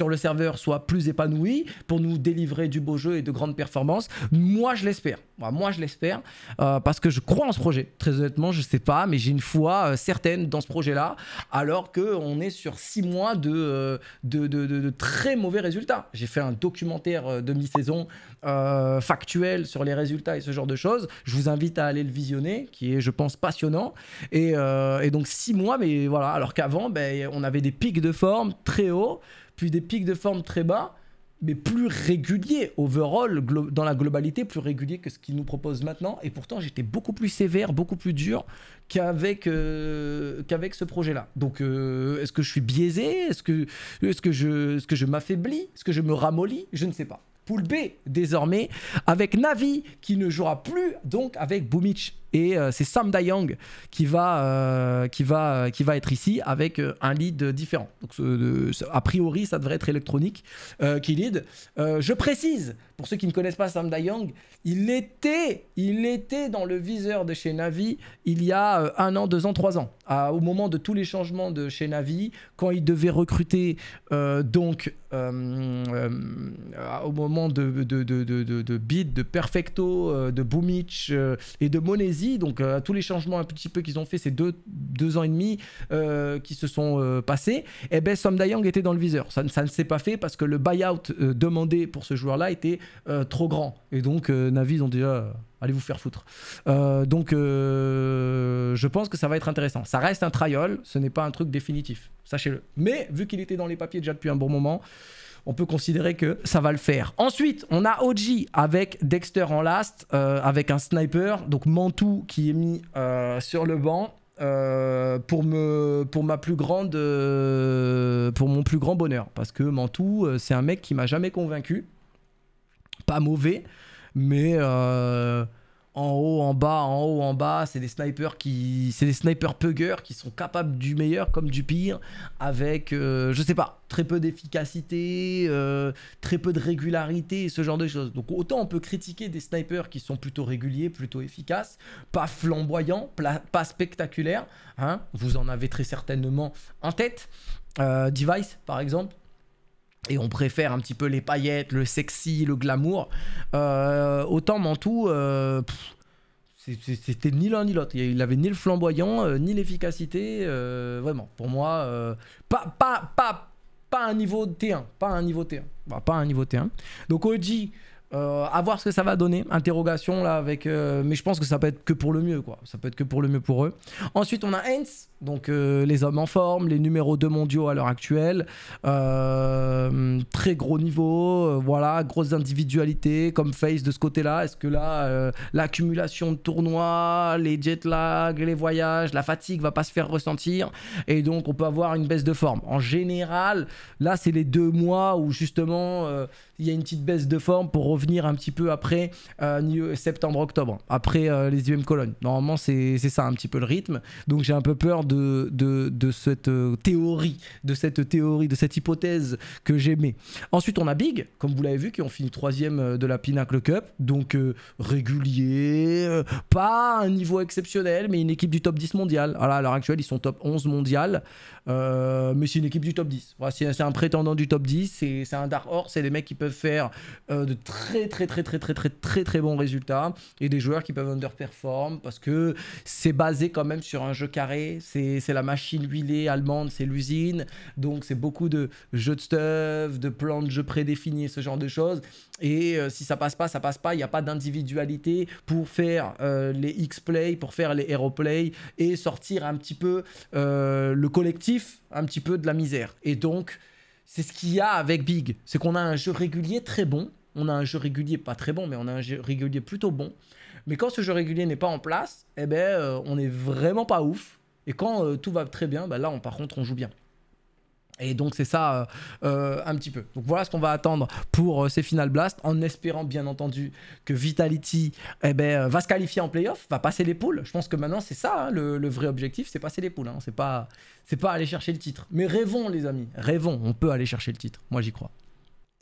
Speaker 1: sur le serveur soit plus épanoui pour nous délivrer du beau jeu et de grandes performances. Moi, je l'espère. Moi, je l'espère euh, parce que je crois en ce projet. Très honnêtement, je sais pas, mais j'ai une foi euh, certaine dans ce projet-là, alors qu'on est sur six mois euh, de, de, très mauvais résultats. J'ai fait un documentaire de mi-saison factuel sur les résultats et ce genre de choses. Je vous invite à aller le visionner, qui est, je pense, passionnant. Et, donc six mois, mais voilà, alors qu'avant, ben, on avait des pics de forme très hauts des pics de forme très bas, mais plus régulier, overall, dans la globalité, plus régulier que ce qu'il nous propose maintenant. Et pourtant, j'étais beaucoup plus sévère, beaucoup plus dur qu'avec euh, qu'avec ce projet-là. Donc, euh, est-ce que je suis biaisé Est-ce que, est que je, -ce que je m'affaiblis Est-ce que je me ramollis Je ne sais pas. Poule B, désormais, avec Navi, qui ne jouera plus, donc avec Boomich. Et euh, c'est Sam Dayang qui va, euh, qui, va, qui va être ici avec euh, un lead différent. Donc, a priori, ça devrait être électronique qui lead. je précise, pour ceux qui ne connaissent pas Sam Dayang, il était, il était dans le viseur de chez Navi il y a un an, deux ans, trois ans, au moment de tous les changements de chez Navi, quand il devait recruter donc au moment de, de, de Bid, de Perfecto, de Boomich et de Monesi donc euh, tous les changements un petit peu qu'ils ont fait ces deux, deux ans et demi euh, qui se sont euh, passés, et eh ben Som Dayang était dans le viseur. Ça, ça ne s'est pas fait parce que le buyout demandé pour ce joueur-là était trop grand. Et donc Navi, ils ont déjà... Allez vous faire foutre. donc, je pense que ça va être intéressant. Ça reste un trial, ce n'est pas un truc définitif, sachez-le. Mais vu qu'il était dans les papiers déjà depuis un bon moment, on peut considérer que ça va le faire. Ensuite, on a OG avec Dexter en last, euh, avec un sniper, donc Mantou qui est mis euh, sur le banc. Euh, pour, me, pour ma plus grande pour mon plus grand bonheur parce que Mantou c'est un mec qui m'a jamais convaincu pas mauvais mais en haut, en bas, en haut, en bas. C'est des snipers qui, c'est des snipers puggers qui sont capables du meilleur comme du pire, avec, euh, je sais pas, très peu d'efficacité, euh, très peu de régularité, ce genre de choses. Donc autant on peut critiquer des snipers qui sont plutôt réguliers, plutôt efficaces, pas flamboyants, pas spectaculaires. Hein Vous en avez très certainement en tête. Euh, Device, par exemple et on préfère un petit peu les paillettes, le sexy, le glamour. autant Mantou, euh, c'était ni l'un ni l'autre. Il n'avait ni le flamboyant, euh, ni l'efficacité. Euh, vraiment, pour moi, euh, pas, pas, pas, pas un niveau T1. Pas un niveau T1. Bah, pas un niveau T1. Donc Oji, à voir ce que ça va donner. Interrogation là avec... mais je pense que ça peut être que pour le mieux, quoi. Ça peut être que pour le mieux pour eux. Ensuite, on a Hans donc euh, les hommes en forme, les numéros 2 mondiaux à l'heure actuelle, euh, très gros niveau, euh, voilà, grosse individualité comme Face de ce côté-là. Est-ce que là, l'accumulation de tournois, les jet lags les voyages, la fatigue va pas se faire ressentir et donc on peut avoir une baisse de forme. En général, là c'est les deux mois où justement il y a une petite baisse de forme pour revenir un petit peu après septembre-octobre, après les UM Cologne. Normalement c'est ça un petit peu le rythme. Donc j'ai un peu peur de de, cette euh, théorie, de cette théorie, de cette hypothèse que j'aimais. Ensuite, on a Big, comme vous l'avez vu, qui ont fini troisième euh, de la Pinnacle Cup, donc euh, régulier, pas un niveau exceptionnel, mais une équipe du top 10 mondial. Alors à l'heure actuelle, ils sont top 11 mondial, mais c'est une équipe du top 10. c'est un prétendant du top 10, c'est un dark horse, c'est des mecs qui peuvent faire de très très très très très très très très bons résultats et des joueurs qui peuvent underperform parce que c'est basé quand même sur un jeu carré, c'est c'est la machine huilée allemande, c'est l'usine. Donc c'est beaucoup de jeux de stuff, de plans de jeux prédéfinis, ce genre de choses. Et euh, si ça passe pas, ça passe pas. Il n'y a pas d'individualité pour faire euh, les X-Play, pour faire les Aeroplay et sortir un petit peu euh, le collectif, un petit peu de la misère. Et donc, c'est ce qu'il y a avec Big. C'est qu'on a un jeu régulier très bon. On a un jeu régulier pas très bon, mais on a un jeu régulier plutôt bon. Mais quand ce jeu régulier n'est pas en place, eh ben, on n'est vraiment pas ouf. Et quand euh, tout va très bien, bah là, on, par contre, on joue bien. Et donc c'est ça euh, euh, un petit peu. Donc voilà ce qu'on va attendre pour ces Final Blast, en espérant bien entendu que Vitality eh ben, va se qualifier en playoff, va passer les poules. Je pense que maintenant c'est ça hein, le, vrai objectif, c'est passer les poules. Hein. C'est pas, pas aller chercher le titre. Mais rêvons les amis, rêvons, on peut aller chercher le titre. Moi j'y crois.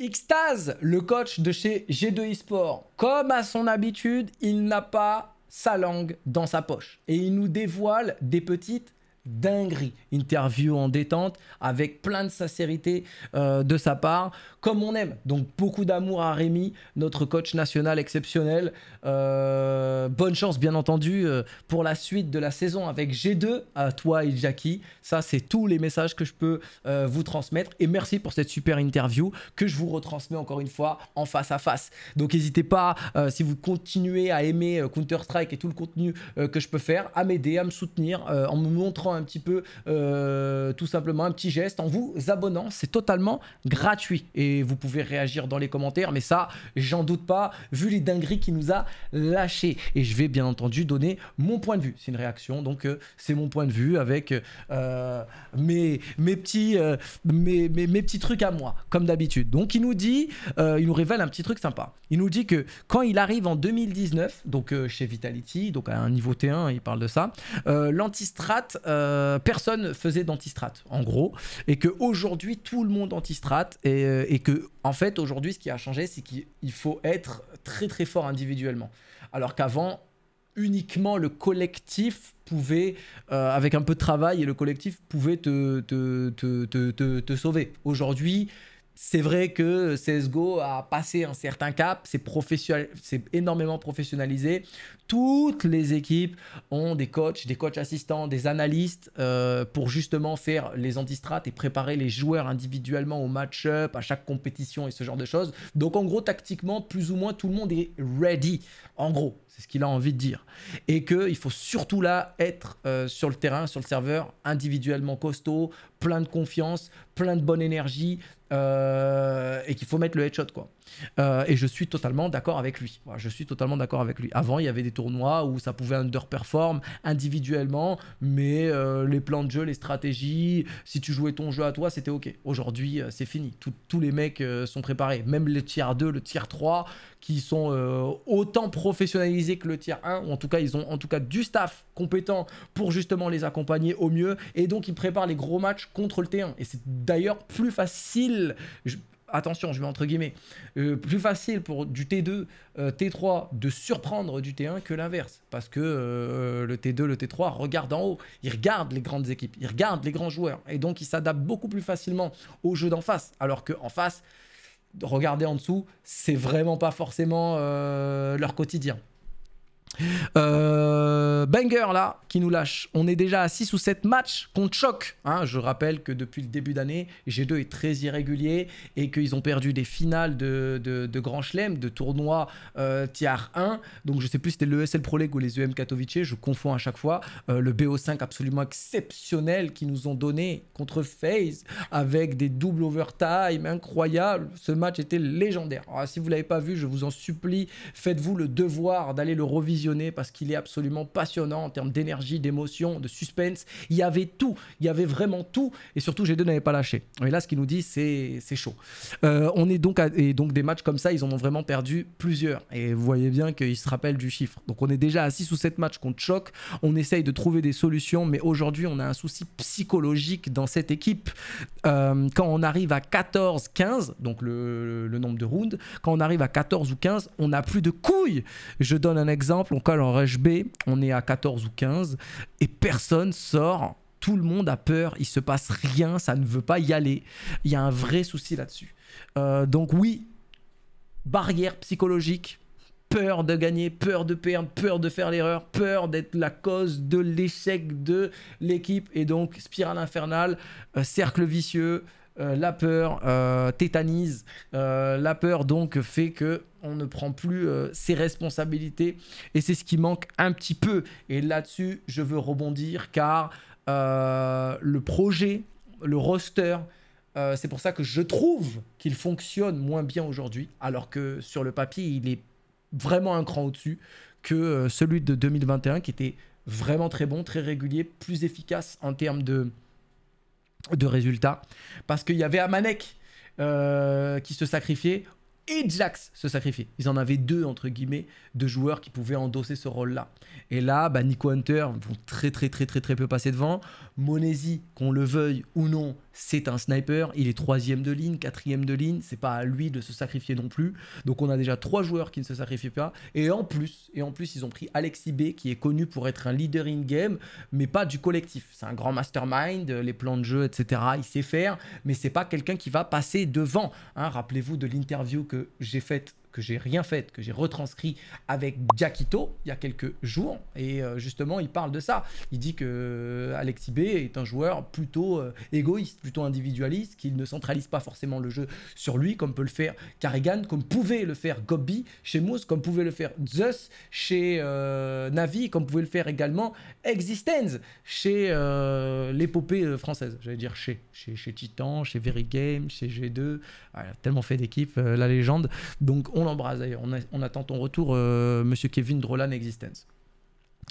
Speaker 1: Xtase, le coach de chez G2 eSport, comme à son habitude, il n'a pas sa langue dans sa poche. Et il nous dévoile des petites dinguerie. Interview en détente, avec plein de sincérité euh, de sa part, comme on aime. Donc beaucoup d'amour à Rémi, notre coach national exceptionnel. Euh, bonne chance, bien entendu, euh, pour la suite de la saison avec G2, à toi et Jackie. Ça, c'est tous les messages que je peux vous transmettre. Et merci pour cette super interview que je vous retransmets encore une fois en face à face. Donc n'hésitez pas, si vous continuez à aimer Counter-Strike et tout le contenu que je peux faire, à m'aider, à me soutenir en me montrant un petit peu euh, tout simplement un petit geste en vous abonnant. C'est totalement gratuit et vous pouvez réagir dans les commentaires, mais ça, j'en doute pas, vu les dingueries qu'il nous a lâché. Et je vais bien entendu donner mon point de vue. C'est une réaction, donc euh, c'est mon point de vue avec euh, mes, mes, petits, mes, mes, mes, petits trucs à moi, comme d'habitude. Donc il nous dit, il nous révèle un petit truc sympa. Il nous dit que quand il arrive en 2019, donc chez Vitality, donc à un niveau T1, il parle de ça, l'antistrat euh, personne faisait d'antistrate, en gros, et que aujourd'hui tout le monde antistrate, et, euh, et que en fait aujourd'hui ce qui a changé, c'est qu'il faut être très très fort individuellement, alors qu'avant uniquement le collectif pouvait, euh, avec un peu de travail, et le collectif pouvait te, te, te, te sauver. Aujourd'hui, c'est vrai que CSGO a passé un certain cap, c'est professionnel, c'est énormément professionnalisé. Toutes les équipes ont des coachs, des coachs assistants, des analystes euh, pour justement faire les antistrates et préparer les joueurs individuellement au match-up, à chaque compétition et ce genre de choses. Donc en gros, tactiquement, plus ou moins tout le monde est ready. En gros, c'est ce qu'il a envie de dire. Et qu'il faut surtout là être euh, sur le terrain, sur le serveur, individuellement costaud, plein de confiance, plein de bonne énergie, euh, et qu'il faut mettre le headshot, quoi. Euh, et je suis totalement d'accord avec lui. je suis totalement d'accord avec lui. Avant, il y avait des tournois où ça pouvait underperform individuellement, mais euh, les plans de jeu, les stratégies, si tu jouais ton jeu à toi, c'était ok. Aujourd'hui, euh, c'est fini. tous les mecs sont préparés. Même le tiers 2, le tiers 3, qui sont autant professionnalisés que le tiers 1, ou en tout cas, ils ont en tout cas du staff compétent pour justement les accompagner au mieux. Et donc, ils préparent les gros matchs contre le T1. Et c'est d'ailleurs plus facile attention, je mets entre guillemets, euh, plus facile pour du T2, euh, T3 de surprendre du T1 que l'inverse. Parce que euh, le T2, le T3 regarde en haut, ils regardent les grandes équipes, ils regardent les grands joueurs. Et donc, ils s'adaptent beaucoup plus facilement au jeu d'en face. Alors qu'en face, regarder en dessous, c'est vraiment pas forcément leur quotidien. Euh, banger là qui nous lâche. On est déjà à 6 ou 7 matchs contre Choc. Hein. je rappelle que depuis le début d'année, G2 est très irrégulier et qu'ils ont perdu des finales de, Grand Chelem, de tournois euh, tiers 1. Donc je sais plus si c'était l'ESL e Pro League ou les EM Katowice, je confonds à chaque fois. Euh, le BO5 absolument exceptionnel qu'ils nous ont donné contre FaZe avec des doubles overtime incroyables. Ce match était légendaire. Ah, si vous l'avez pas vu, je vous en supplie, faites-vous le devoir d'aller le revisiter parce qu'il est absolument passionnant en termes d'énergie, d'émotion, de suspense. Il y avait tout, il y avait vraiment tout. Et surtout, G2 n'avait pas lâché. Et là, ce qu'il nous dit, c'est chaud. Euh, on est donc et donc des matchs comme ça, ils en ont vraiment perdu plusieurs. Et vous voyez bien qu'ils se rappellent du chiffre. Donc on est déjà à 6 ou 7 matchs contre Choc. On essaye de trouver des solutions, mais aujourd'hui, on a un souci psychologique dans cette équipe. Euh, quand on arrive à 14, 15, donc le, le nombre de rounds, quand on arrive à 14 ou 15, on n'a plus de couilles. Je donne un exemple on colle en rush on est à 14 ou 15 et personne sort. Tout le monde a peur, il se passe rien, ça ne veut pas y aller. Il y a un vrai souci là-dessus. Euh, donc oui, barrière psychologique, peur de gagner, peur de perdre, peur de faire l'erreur, peur d'être la cause de l'échec de l'équipe et donc spirale infernale, euh, cercle vicieux, euh, la peur euh, tétanise, euh, la peur donc fait que on ne prend plus ses responsabilités et c'est ce qui manque un petit peu. Et là-dessus, je veux rebondir car le projet, le roster, c'est pour ça que je trouve qu'il fonctionne moins bien aujourd'hui, alors que sur le papier, il est vraiment un cran au-dessus que celui de 2021 qui était vraiment très bon, très régulier, plus efficace en termes de de résultats. Parce qu'il y avait Amanek euh, qui se sacrifiait et Jax se sacrifier. Ils en avaient deux, entre guillemets, de joueurs qui pouvaient endosser ce rôle-là. Et là, bah, Nico Hunter vont très très très très très peu passer devant. Monesi, qu'on le veuille ou non, c'est un sniper. Il est troisième de ligne, quatrième de ligne. C'est pas à lui de se sacrifier non plus. Donc on a déjà trois joueurs qui ne se sacrifient pas. Et en plus, et en plus ils ont pris Alexis B, qui est connu pour être un leader in-game, mais pas du collectif. C'est un grand mastermind, les plans de jeu, etc. Il sait faire, mais c'est pas quelqu'un qui va passer devant. Hein, rappelez-vous de l'interview que j'ai fait que j'ai rien fait, que j'ai retranscrit avec Giacchito il y a quelques jours. Et euh, justement, il parle de ça. Il dit que euh, Alexis B est un joueur plutôt euh, égoïste, plutôt individualiste, qu'il ne centralise pas forcément le jeu sur lui, comme peut le faire Carrigan, comme pouvait le faire Gobi chez Moose, comme pouvait le faire Zeus chez Navi, comme pouvait le faire également Existence chez l'épopée française. J'allais dire chez, chez, Titan, chez Very Game, chez G2. Ah, a tellement fait d'équipe, la légende. Donc, on on l'embrasse d'ailleurs. On, attend ton retour, euh, monsieur Kevin Drolan Existence.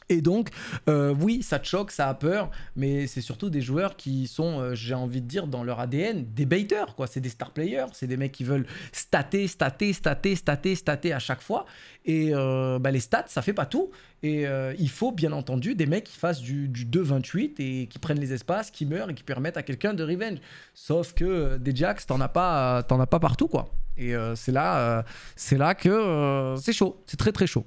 Speaker 1: Et donc, euh, oui, ça te choque, ça a peur, mais c'est surtout des joueurs qui sont, euh, j'ai envie de dire, dans leur ADN, des baiters, quoi. C'est des star players, c'est des mecs qui veulent stater, stater, stater, stater, stater à chaque fois. Et bah, les stats, ça fait pas tout. Et euh, il faut bien entendu des mecs qui fassent du, 2-28 et qui prennent les espaces, qui meurent et qui permettent à quelqu'un de revenge. Sauf que euh, des Jacks, t'en as, pas, as pas partout quoi. Et euh, c'est là, c'est là que c'est chaud, c'est très très chaud.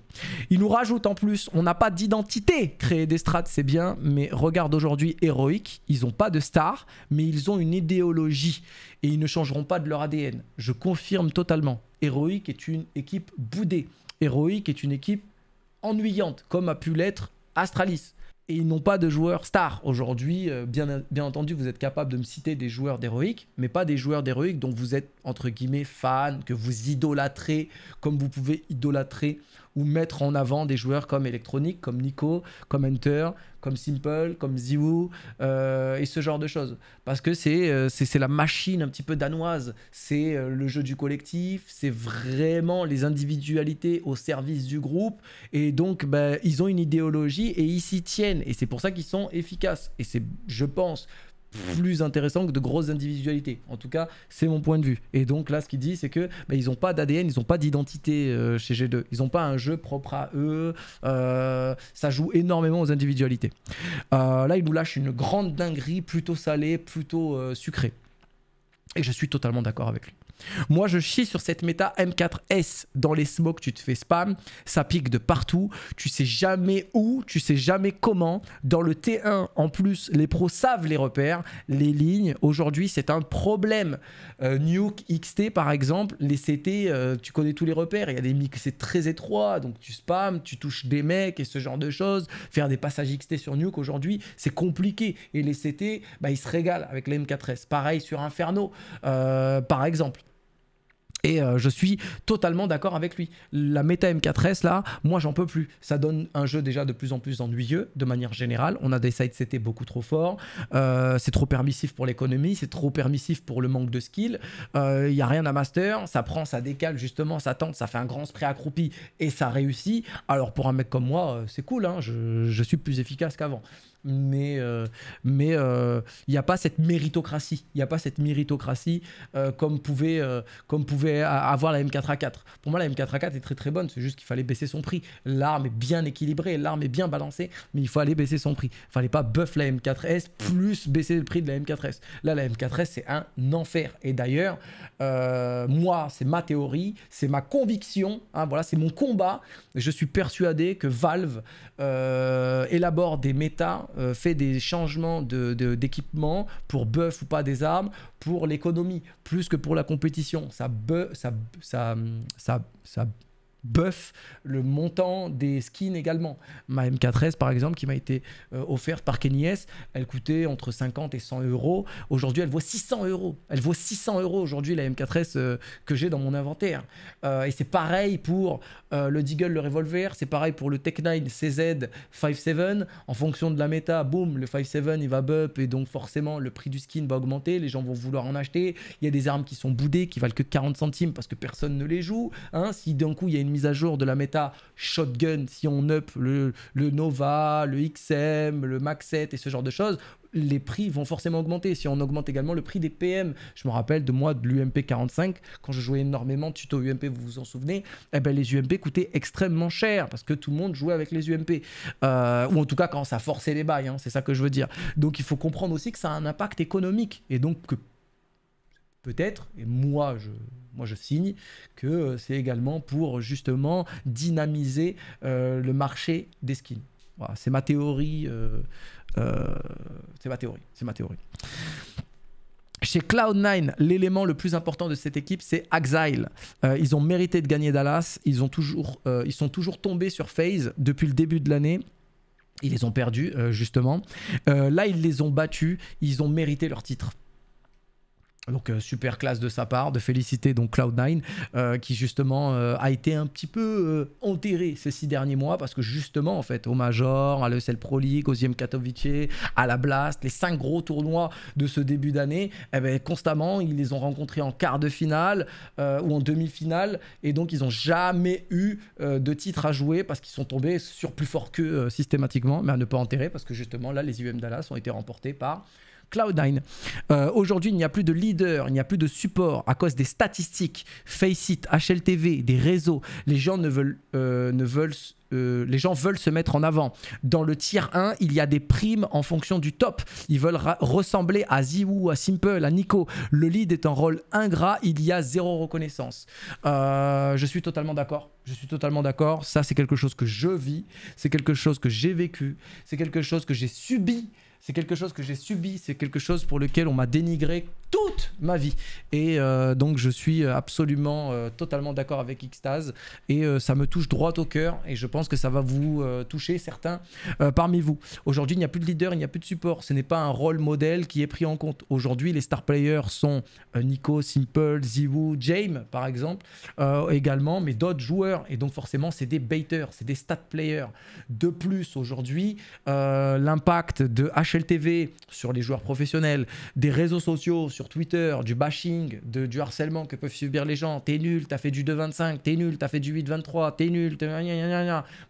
Speaker 1: Il nous rajoute en plus, on n'a pas d'identité. Créer des strats c'est bien, mais regarde aujourd'hui héroïque, ils n'ont pas de star, mais ils ont une idéologie et ils ne changeront pas de leur ADN. Je confirme totalement. Héroïque est une équipe boudée. Héroïque est une équipe ennuyante, comme a pu l'être Astralis. Et ils n'ont pas de joueurs stars. Aujourd'hui, euh, bien, bien entendu, vous êtes capable de me citer des joueurs d'héroïque, mais pas des joueurs d'héroïques dont vous êtes, entre guillemets, fan, que vous idolâtrez, comme vous pouvez idolâtrer ou mettre en avant des joueurs comme Electronic, comme Nico, comme Hunter, comme Simple, comme Ziwoo euh, et ce genre de choses. Parce que euh, c'est c'est la machine un petit peu danoise, c'est euh, le jeu du collectif, c'est vraiment les individualités au service du groupe et donc ben ils ont une idéologie et ils s'y tiennent et c'est pour ça qu'ils sont efficaces et c'est je pense plus intéressant que de grosses individualités. En tout cas, c'est mon point de vue. Et donc là, ce qu'il dit, c'est que bah, ils n'ont pas d'ADN, ils n'ont pas d'identité euh, chez G2. Ils n'ont pas un jeu propre à eux. Euh, ça joue énormément aux individualités. Euh, là, il nous lâche une grande dinguerie, plutôt salée, plutôt sucrée. Et je suis totalement d'accord avec lui. Moi, je chie sur cette méta M4S. Dans les smokes, tu te fais spam. Ça pique de partout. Tu sais jamais où, tu sais jamais comment. Dans le T1, en plus, les pros savent les repères, les lignes. Aujourd'hui, c'est un problème. Euh, Nuke XT, par exemple, les CT, euh, tu connais tous les repères. Il y a des mix, c'est très étroit. Donc, tu spams, tu touches des mecs et ce genre de choses. Faire des passages XT sur Nuke, aujourd'hui, c'est compliqué. Et les CT, bah, ils se régalent avec les M4S. Pareil sur Inferno, euh, par exemple. Et euh, je suis totalement d'accord avec lui. La méta M4S, là, moi j'en peux plus. Ça donne un jeu déjà de plus en plus ennuyeux, de manière générale. On a des sites CT beaucoup trop forts. Euh, c'est trop permissif pour l'économie, c'est trop permissif pour le manque de skill. Il euh, n'y a rien à master, ça prend, ça décale, justement, ça tente, ça fait un grand spray accroupi et ça réussit. Alors pour un mec comme moi, c'est cool, hein. je suis plus efficace qu'avant mais euh, mais il euh, n'y a pas cette méritocratie, il n'y a pas cette méritocratie euh, comme pouvait comme pouvait avoir la M4A4. Pour moi, la M4A4 est très très bonne, c'est juste qu'il fallait baisser son prix. L'arme est bien équilibrée, l'arme est bien balancée, mais il faut aller baisser son prix. Il fallait pas buff la M4S plus baisser le prix de la M4S. Là, la M4S c'est un enfer. Et d'ailleurs, moi, c'est ma théorie, c'est ma conviction, hein, voilà, c'est mon combat. Je suis persuadé que Valve élabore des méta euh, fait des changements d'équipement de, d'équipement pour buff ou pas des armes pour l'économie, plus que pour la compétition. Ça, ça, ça, ça, ça buff le montant des skins également. Ma m S par exemple qui m'a été euh, offerte par Kenny S, elle coûtait entre 50 et 100 euros. Aujourd'hui elle vaut 600 euros. Elle vaut 600 euros aujourd'hui la M 4 S euh, que j'ai dans mon inventaire. Euh, et c'est pareil pour le Deagle, le Revolver, c'est pareil pour le Tech 9 CZ 5.7. En fonction de la méta, boum, le 5.7 il va buff et donc forcément le prix du skin va augmenter, les gens vont vouloir en acheter. Il y a des armes qui sont boudées, qui valent que 40 centimes parce que personne ne les joue. Hein, si d'un coup il y a une mise à jour de la méta shotgun, si on up le, le Nova, le XM, le Max 7 et ce genre de choses, les prix vont forcément augmenter. Si on augmente également le prix des PM, je me rappelle de moi de l'UMP 45, quand je jouais énormément tuto UMP, vous vous en souvenez, eh ben les UMP coûtaient extrêmement cher parce que tout le monde jouait avec les UMP. Euh, ou en tout cas quand ça forçait les bails, hein, c'est ça que je veux dire. Donc il faut comprendre aussi que ça a un impact économique et donc que peut-être, et moi je moi je signe que euh, c'est également pour justement dynamiser euh, le marché des skins. Voilà, c'est ma théorie. Euh, c'est ma théorie. C'est ma théorie. Chez Cloud9, l'élément le plus important de cette équipe, c'est Axile. ils ont mérité de gagner Dallas. Ils, ont toujours, ils sont toujours tombés sur Phase depuis le début de l'année. Ils les ont perdus, justement. là, ils les ont battus. Ils ont mérité leur titre. Donc euh, super classe de sa part, de féliciter donc Cloud9 euh, qui justement euh, a été un petit peu enterré ces six derniers mois parce que justement en fait au Major, à l'ESL Pro League, au Ziem Katowice, à la Blast, les cinq gros tournois de ce début d'année, eh ben, constamment ils les ont rencontrés en quart de finale ou en demi-finale et donc ils n'ont jamais eu de titre à jouer parce qu'ils sont tombés sur plus fort que systématiquement mais à ne pas enterrer parce que justement là les UM Dallas ont été remportés par Cloud9. Euh, aujourd'hui, il n'y a plus de leader, il n'y a plus de support à cause des statistiques, Faceit, HLTV, des réseaux. Les gens ne veulent, euh, ne veulent euh, les gens veulent se mettre en avant. Dans le tier 1, il y a des primes en fonction du top. Ils veulent ressembler à Ziwoo, à Simple, à Nico. Le lead est un rôle ingrat, il y a zéro reconnaissance. je suis totalement d'accord. Je suis totalement d'accord. Ça, c'est quelque chose que je vis. C'est quelque chose que j'ai vécu. C'est quelque chose que j'ai subi c'est quelque chose que j'ai subi, c'est quelque chose pour lequel on m'a dénigré toute ma vie. Et euh, donc je suis euh, absolument, euh, totalement d'accord avec Xtase et ça me touche droit au cœur et je pense que ça va vous toucher certains parmi vous. Aujourd'hui, il n'y a plus de leader, il n'y a plus de support. Ce n'est pas un rôle modèle qui est pris en compte. Aujourd'hui, les star players sont Nico, Simple, Ziwoo, James par exemple, également, mais d'autres joueurs. Et donc forcément, c'est des baiters, c'est des stat players. De plus, aujourd'hui, l'impact de H sur les joueurs professionnels, des réseaux sociaux sur Twitter, du bashing, de, du harcèlement que peuvent subir les gens. T'es nul, t'as fait du 2,25, t'es nul, t'as fait du 8,23, t'es nul,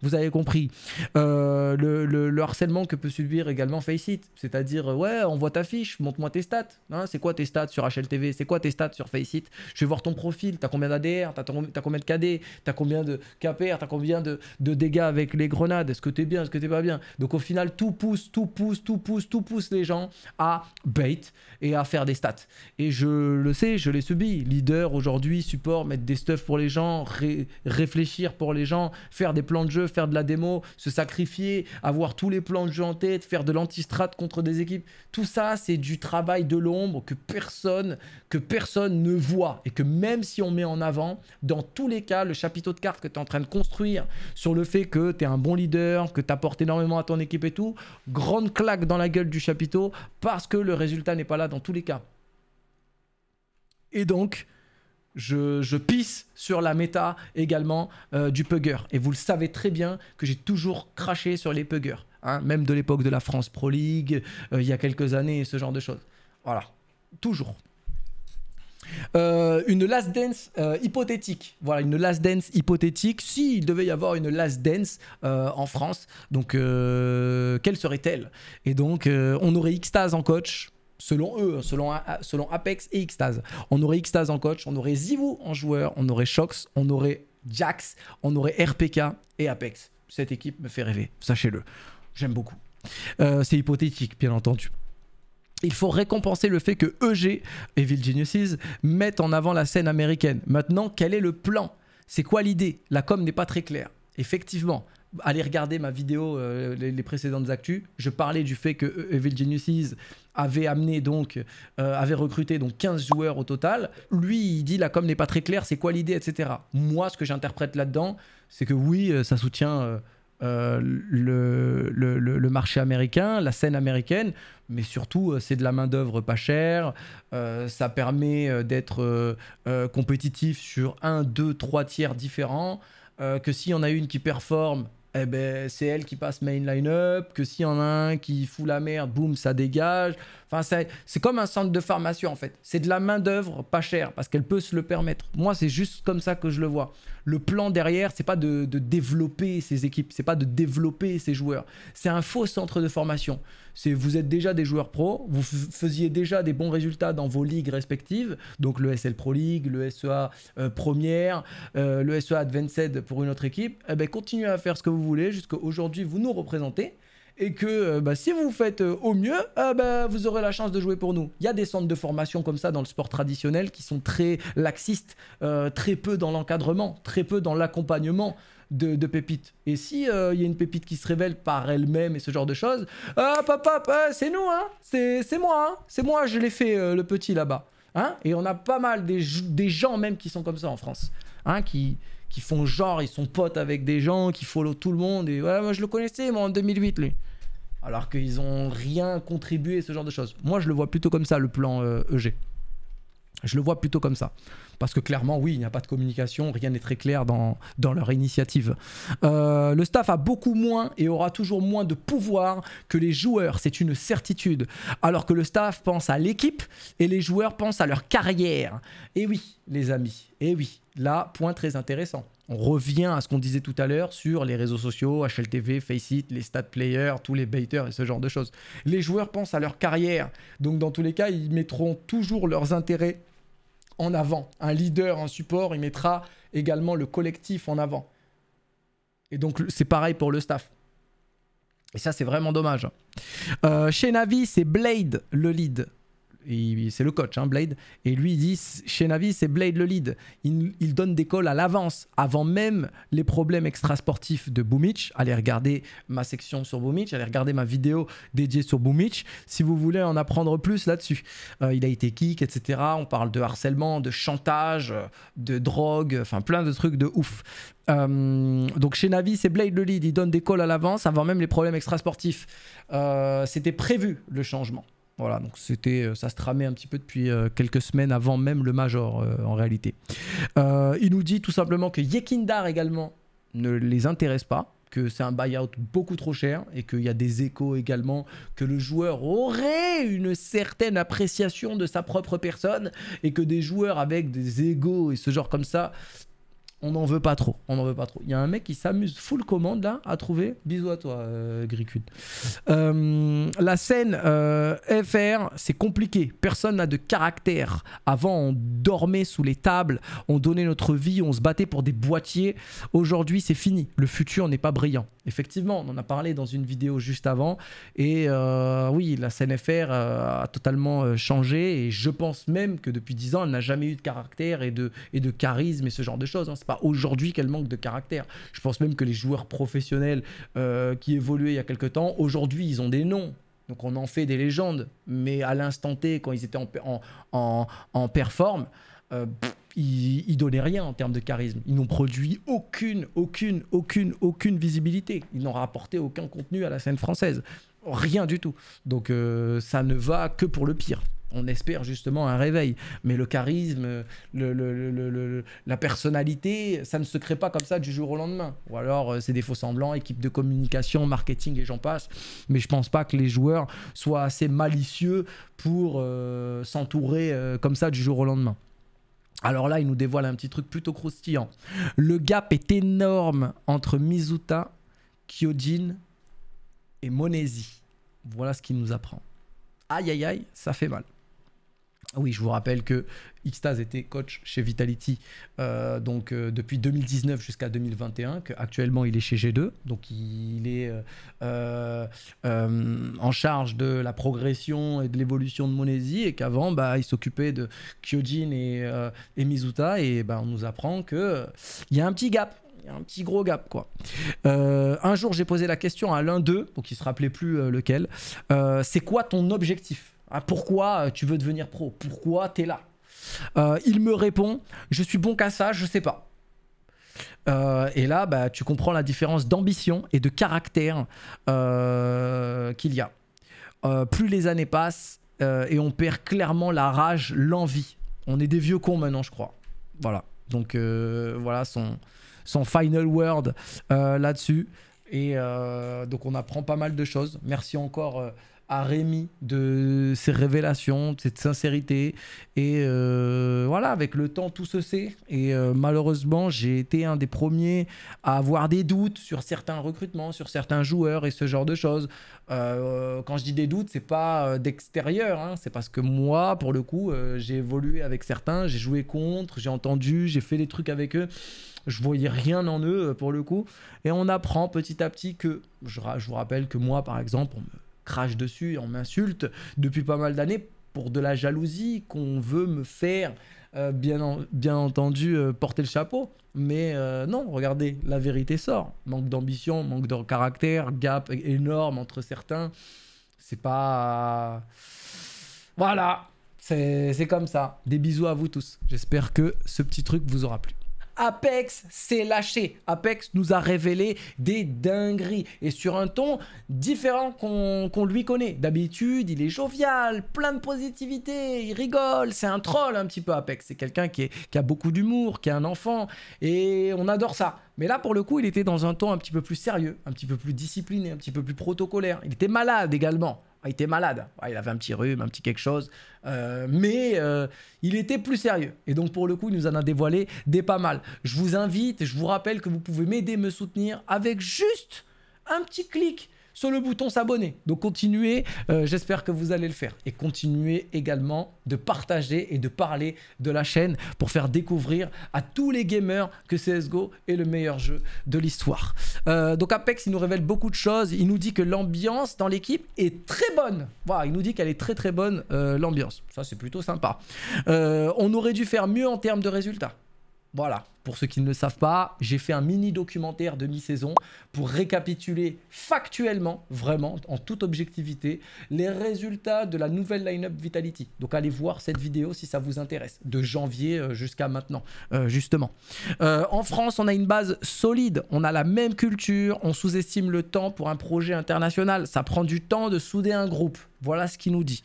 Speaker 1: Vous avez compris. Euh, le, harcèlement que peut subir également Faceit, c'est-à-dire, ouais, on voit ta fiche, montre-moi tes stats. Hein, c'est quoi tes stats sur HLTV C'est quoi tes stats sur Faceit Je vais voir ton profil, t'as combien d'ADR, t'as, combien de KD, t'as combien de KPR, t'as combien de, de dégâts avec les grenades, est-ce que t'es bien, est-ce que t'es pas bien. Donc au final, tout pousse, tout pousse, tout pousse tout pousse les gens à bait et à faire des stats. Et je le sais, je l'ai subi. Leader aujourd'hui, support, mettre des stuff pour les gens, réfléchir pour les gens, faire des plans de jeu, faire de la démo, se sacrifier, avoir tous les plans de jeu en tête, faire de l'antistrat contre des équipes. Tout ça, c'est du travail de l'ombre que personne, que personne ne voit et que même si on met en avant, dans tous les cas, le chapiteau de cartes que tu es en train de construire sur le fait que tu es un bon leader, que tu apportes énormément à ton équipe et tout, grande claque dans la gueule du chapiteau parce que le résultat n'est pas là dans tous les cas. Et donc, je, je, pisse sur la méta également euh, du pugger. Et vous le savez très bien que j'ai toujours craché sur les puggers. Hein, même de l'époque de la France Pro League, euh, il y a quelques années, ce genre de choses. Voilà. Toujours. Euh, une last dance euh, hypothétique. Voilà, une last dance hypothétique. S'il il devait y avoir une last dance euh, en France, donc quelle serait-elle Et donc, on aurait Xtase en coach. Selon eux, hein, selon, Apex et Xtase. On aurait Xtase en coach, on aurait Zivou en joueur, on aurait Shox, on aurait Jax, on aurait RPK et Apex. Cette équipe me fait rêver, sachez-le. J'aime beaucoup. c'est hypothétique, bien entendu il faut récompenser le fait que EG, Evil Geniuses, mettent en avant la scène américaine. Maintenant, quel est le plan C'est quoi l'idée La com n'est pas très claire. Effectivement, allez regarder ma vidéo, euh, les, précédentes actus. Je parlais du fait que Evil Geniuses avait amené donc, euh, avait recruté donc 15 joueurs au total. Lui, il dit la com n'est pas très claire, c'est quoi l'idée, etc. Moi, ce que j'interprète là-dedans, c'est que oui, euh, ça soutient. Euh, le, le, marché américain, la scène américaine, mais surtout euh, c'est de la main-d'œuvre pas chère, euh, ça permet d'être compétitif sur un, deux, trois tiers différents, que si y en a une qui performe, eh ben, c'est elle qui passe main line-up, que s'il y en a un qui fout la merde, boum, ça dégage. Enfin, c'est comme un centre de formation en fait. C'est de la main-d'œuvre pas chère parce qu'elle peut se le permettre. Moi, c'est juste comme ça que je le vois. Le plan derrière, c'est pas de, de, développer ces équipes, c'est pas de développer ces joueurs. C'est un faux centre de formation. C'est vous êtes déjà des joueurs pro, vous faisiez déjà des bons résultats dans vos ligues respectives, donc le SL Pro League, le SEA euh, Première, euh, le SEA Advanced pour une autre équipe. Eh ben, continuez à faire ce que vous vous voulez, jusqu'à aujourd'hui vous nous représentez. Et que euh, bah, si vous faites euh, au mieux, euh, bah, vous aurez la chance de jouer pour nous. Il y a des centres de formation comme ça dans le sport traditionnel qui sont très laxistes, très peu dans l'encadrement, très peu dans l'accompagnement. De, pépites. Et si il y a une pépite qui se révèle par elle-même et ce genre de choses, hop hop c'est nous, hein. c'est moi, hein. c'est moi, je l'ai fait le petit là-bas. Hein. et on a pas mal des, gens même qui sont comme ça en France, hein, qui, qui font genre, ils sont potes avec des gens, qui follow tout le monde. Et moi je le connaissais, moi en 2008, lui. Alors qu'ils n'ont rien contribué, ce genre de choses. Moi je le vois plutôt comme ça, le plan EG. Euh, e je le vois plutôt comme ça. Parce que clairement, oui, il n'y a pas de communication, rien n'est très clair dans, dans leur initiative. Euh, le staff a beaucoup moins et aura toujours moins de pouvoir que les joueurs, c'est une certitude. Alors que le staff pense à l'équipe et les joueurs pensent à leur carrière. Et eh oui, les amis, et eh oui. Là, point très intéressant. On revient à ce qu'on disait tout à l'heure sur les réseaux sociaux, HLTV, Faceit, les stat players, tous les baiters et ce genre de choses. Les joueurs pensent à leur carrière. Donc dans tous les cas, ils mettront toujours leurs intérêts en avant. Un leader, un support, il mettra également le collectif en avant. Et donc c'est pareil pour le staff. Et ça, c'est vraiment dommage. Euh, chez Navi, c'est Blade le lead c'est le coach, hein, Blade. Et lui, il dit chez Navi, c'est Blade le lead. Il, donne des calls à l'avance, avant même les problèmes extrasportifs de Boomich. Allez regarder ma section sur Boomich, allez regarder ma vidéo dédiée sur Boomich si vous voulez en apprendre plus là-dessus. Euh, il a été kick, etc. On parle de harcèlement, de chantage, de drogue, enfin plein de trucs de ouf. Euh, donc chez Navi, c'est Blade le lead. Il donne des calls à l'avance avant même les problèmes extrasportifs. Euh, c'était prévu le changement. Voilà, donc c'était, euh, ça se tramait un petit peu depuis euh, quelques semaines avant même le Major euh, en réalité. il nous dit tout simplement que Yekindar également ne les intéresse pas, que c'est un buyout beaucoup trop cher et qu'il y a des échos également que le joueur aurait une certaine appréciation de sa propre personne et que des joueurs avec des égos et ce genre comme ça on n'en veut pas trop. On n'en veut pas trop. Il y a un mec qui s'amuse full commande là à trouver. Bisous à toi, euh, euh la scène euh, FR, c'est compliqué. Personne n'a de caractère. Avant, on dormait sous les tables, on donnait notre vie, on se battait pour des boîtiers. Aujourd'hui, c'est fini. Le futur n'est pas brillant. Effectivement, on en a parlé dans une vidéo juste avant. Et euh, oui, la scène FR a totalement changé. Et je pense même que depuis 10 ans, elle n'a jamais eu de caractère et de, et de charisme et ce genre de choses. Hein aujourd'hui qu'elle manque de caractère. Je pense même que les joueurs professionnels euh, qui évoluaient il y a quelque temps, aujourd'hui, ils ont des noms. Donc on en fait des légendes. Mais à l'instant T, quand ils étaient en, en, en, performe, euh, ils, donnaient rien en termes de charisme. Ils n'ont produit aucune, aucune, aucune, aucune visibilité. Ils n'ont rapporté aucun contenu à la scène française. Rien du tout. Donc euh, ça ne va que pour le pire on espère justement un réveil. Mais le charisme, la personnalité, ça ne se crée pas comme ça du jour au lendemain. Ou alors euh, c'est des faux semblants, équipe de communication, marketing et j'en passe. Mais je ne pense pas que les joueurs soient assez malicieux pour euh, s'entourer euh, comme ça du jour au lendemain. Alors là, il nous dévoile un petit truc plutôt croustillant. Le gap est énorme entre Mizuta, Kyojin et Monesi. Voilà ce qu'il nous apprend. Aïe aïe aïe, ça fait mal. Oui, je vous rappelle que Xtaz était coach chez Vitality euh, donc euh, depuis 2019 jusqu'à 2021, qu'actuellement il est chez G2, donc il est euh, en charge de la progression et de l'évolution de Monesi, et qu'avant bah, il s'occupait de Kyojin et, Mizuta, et bah, on nous apprend qu'il y a un petit gap un petit gros gap quoi. un jour j'ai posé la question à l'un d'eux, donc il se rappelait plus lequel, c'est quoi ton objectif ah, pourquoi euh, tu veux devenir pro Pourquoi t'es là euh, Il me répond, je suis bon qu'à ça, je sais pas. Euh, et là, bah, tu comprends la différence d'ambition et de caractère qu'il y a. plus les années passent et on perd clairement la rage, l'envie. On est des vieux cons maintenant, je crois. Voilà. Donc voilà son, son final word là-dessus. Et donc on apprend pas mal de choses. Merci encore à Rémi de ses révélations, de cette sincérité. Et euh, voilà, avec le temps, tout se sait. Et euh, malheureusement, j'ai été un des premiers à avoir des doutes sur certains recrutements, sur certains joueurs et ce genre de choses. Euh, quand je dis des doutes, c'est pas d'extérieur, hein. c'est parce que moi, pour le coup, j'ai évolué avec certains, j'ai joué contre, j'ai entendu, j'ai fait des trucs avec eux je voyais rien en eux pour le coup. Et on apprend petit à petit que, je, je vous rappelle que moi par exemple, on me crache dessus, on m'insulte depuis pas mal d'années pour de la jalousie qu'on veut me faire, euh, bien, bien entendu, euh, porter le chapeau. Mais euh, non, regardez, la vérité sort. Manque d'ambition, manque de caractère, gap énorme entre certains. C'est pas... Voilà, c'est comme ça. Des bisous à vous tous. J'espère que ce petit truc vous aura plu. Apex s'est lâché. Apex nous a révélé des dingueries et sur un ton différent qu'on lui connaît. D'habitude, il est jovial, plein de positivité, il rigole, c'est un troll un petit peu Apex. C'est quelqu'un qui, qui a beaucoup d'humour, qui est un enfant et on adore ça. Mais là, pour le coup, il était dans un ton un petit peu plus sérieux, un petit peu plus discipliné, un petit peu plus protocolaire. Il était malade également. Ah, il était malade. Ah, il avait un petit rhume, un petit quelque chose. Euh, mais euh, il était plus sérieux. Et donc, pour le coup, il nous en a dévoilé des pas mal. Je vous invite, je vous rappelle que vous pouvez m'aider, me soutenir avec juste un petit clic sur le bouton s'abonner. Donc continuez, euh, j'espère que vous allez le faire. Et continuez également de partager et de parler de la chaîne pour faire découvrir à tous les gamers que CSGO est le meilleur jeu de l'histoire. Euh, donc Apex, il nous révèle beaucoup de choses. Il nous dit que l'ambiance dans l'équipe est très bonne. Voilà, il nous dit qu'elle est très très bonne, euh, l'ambiance. Ça, c'est plutôt sympa. on aurait dû faire mieux en termes de résultats. Voilà, pour ceux qui ne le savent pas, j'ai fait un mini documentaire de mi-saison pour récapituler factuellement, vraiment, en toute objectivité, les résultats de la nouvelle line-up Vitality. Donc allez voir cette vidéo si ça vous intéresse, de janvier euh, jusqu'à maintenant, euh, justement. Euh, en France, on a une base solide, on a la même culture, on sous-estime le temps pour un projet international. Ça prend du temps de souder un groupe. Voilà ce qu'il nous dit.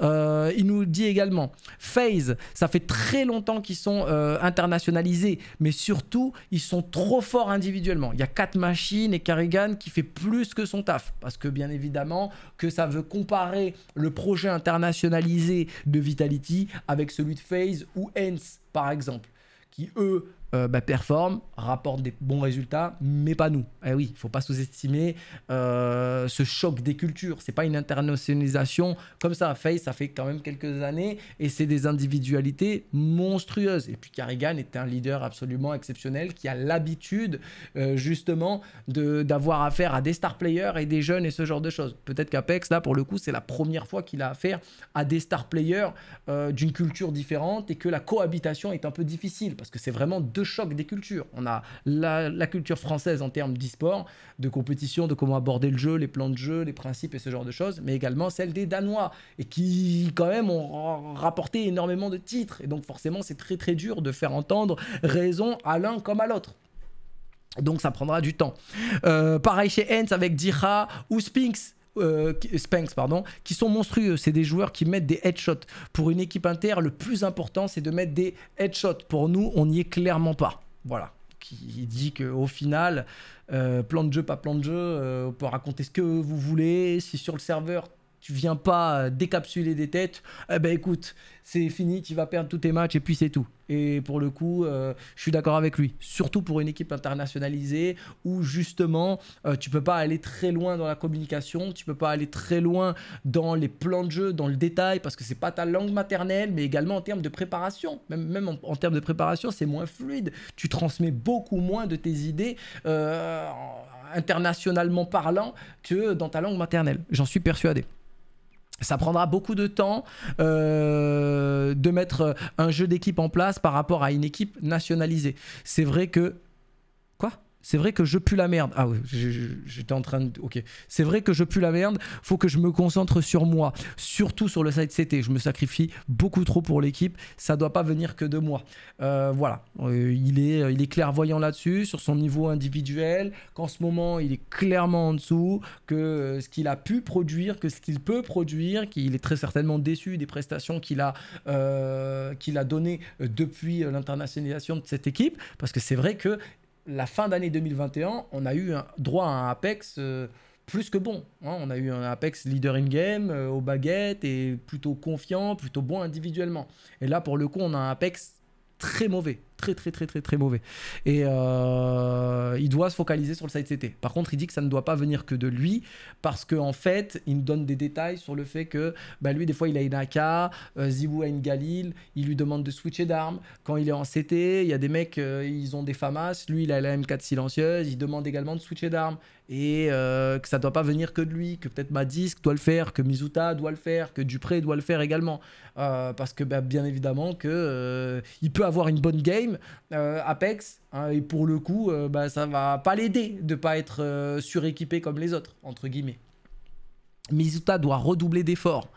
Speaker 1: il nous dit également, FaZe, ça fait très longtemps qu'ils sont internationalisés mais surtout, ils sont trop forts individuellement. Il y a quatre machines et Carrigan qui fait plus que son taf. Parce que bien évidemment, que ça veut comparer le projet internationalisé de Vitality avec celui de FaZe ou Ence par exemple qui eux euh, bah, performe rapporte des bons résultats, mais pas nous. Eh oui, il faut pas sous-estimer euh, ce choc des cultures. C'est pas une internationalisation comme ça. Face, ça fait quand même quelques années et c'est des individualités monstrueuses. Et puis Carrigan est un leader absolument exceptionnel qui a l'habitude euh, justement justement d'avoir affaire à des star players et des jeunes et ce genre de choses. Peut-être qu'Apex, là pour le coup, c'est la première fois qu'il a affaire à des star players d'une culture différente et que la cohabitation est un peu difficile parce que c'est vraiment deux choc des cultures. On a la, culture française en termes d'e-sport, de compétition, de comment aborder le jeu, les plans de jeu, les principes et ce genre de choses, mais également celle des Danois, et qui quand même ont rapporté énormément de titres. Et donc forcément, c'est très très dur de faire entendre raison à l'un comme à l'autre. Donc ça prendra du temps. Euh, pareil chez Hens avec Dira ou Spinks. Euh, pardon, qui sont monstrueux. C'est des joueurs qui mettent des headshots. Pour une équipe inter, le plus important, c'est de mettre des headshots. Pour nous, on n'y est clairement pas. Voilà. Qui dit qu'au final, euh, plan de jeu, pas plan de jeu, euh, on peut raconter ce que vous voulez. Si sur le serveur, tu viens pas euh, décapsuler des têtes, eh ben écoute, c'est fini, tu vas perdre tous tes matchs et puis c'est tout. Et pour le coup, euh, je suis d'accord avec lui. Surtout pour une équipe internationalisée où justement, tu euh, tu peux pas aller très loin dans la communication, tu peux pas aller très loin dans les plans de jeu, dans le détail, parce que c'est pas ta langue maternelle, mais également en termes de préparation. Même, en, termes de préparation, c'est moins fluide. Tu transmets beaucoup moins de tes idées. internationalement parlant que dans ta langue maternelle. J'en suis persuadé. Ça prendra beaucoup de temps euh, de mettre un jeu d'équipe en place par rapport à une équipe nationalisée. C'est vrai que c'est vrai que je pue la merde. Ah oui, j'étais en train de. Ok. C'est vrai que je pue la merde. Faut que je me concentre sur moi. Surtout sur le site CT. Je me sacrifie beaucoup trop pour l'équipe. Ça doit pas venir que de moi. Euh, voilà. Euh, il, est, il est clairvoyant là-dessus, sur son niveau individuel. Qu'en ce moment, il est clairement en dessous. Que euh, ce qu'il a pu produire, que ce qu'il peut produire, qu'il est très certainement déçu des prestations qu'il a, qu'il a données depuis l'internationalisation de cette équipe. Parce que c'est vrai que la fin d'année 2021, on a eu un, droit à un Apex euh, plus que bon. Hein. On a eu un Apex leader in-game, euh, aux baguettes, et plutôt confiant, plutôt bon individuellement. Et là, pour le coup, on a un Apex très mauvais. Très, très, très, très, très mauvais. Et euh, euh, il doit se focaliser sur le site CT. Par contre, il dit que ça ne doit pas venir que de lui, parce qu'en en fait, il me donne des détails sur le fait que bah, lui, des fois, il a une AK, euh, Zibou a une Galil, il lui demande de switcher d'armes. Quand il est en CT, il y a des mecs, euh, ils ont des FAMAS, lui, il a la M4 silencieuse, il demande également de switcher d'armes et euh, que ça doit pas venir que de lui, que peut-être Madisque doit le faire, que Mizuta doit le faire, que Dupré doit le faire également, euh, parce que bah, bien évidemment que euh, il peut avoir une bonne game Apex hein, et pour le coup ça bah, ça va pas l'aider de ne pas être suréquipé comme les autres entre guillemets. Mizuta doit redoubler d'efforts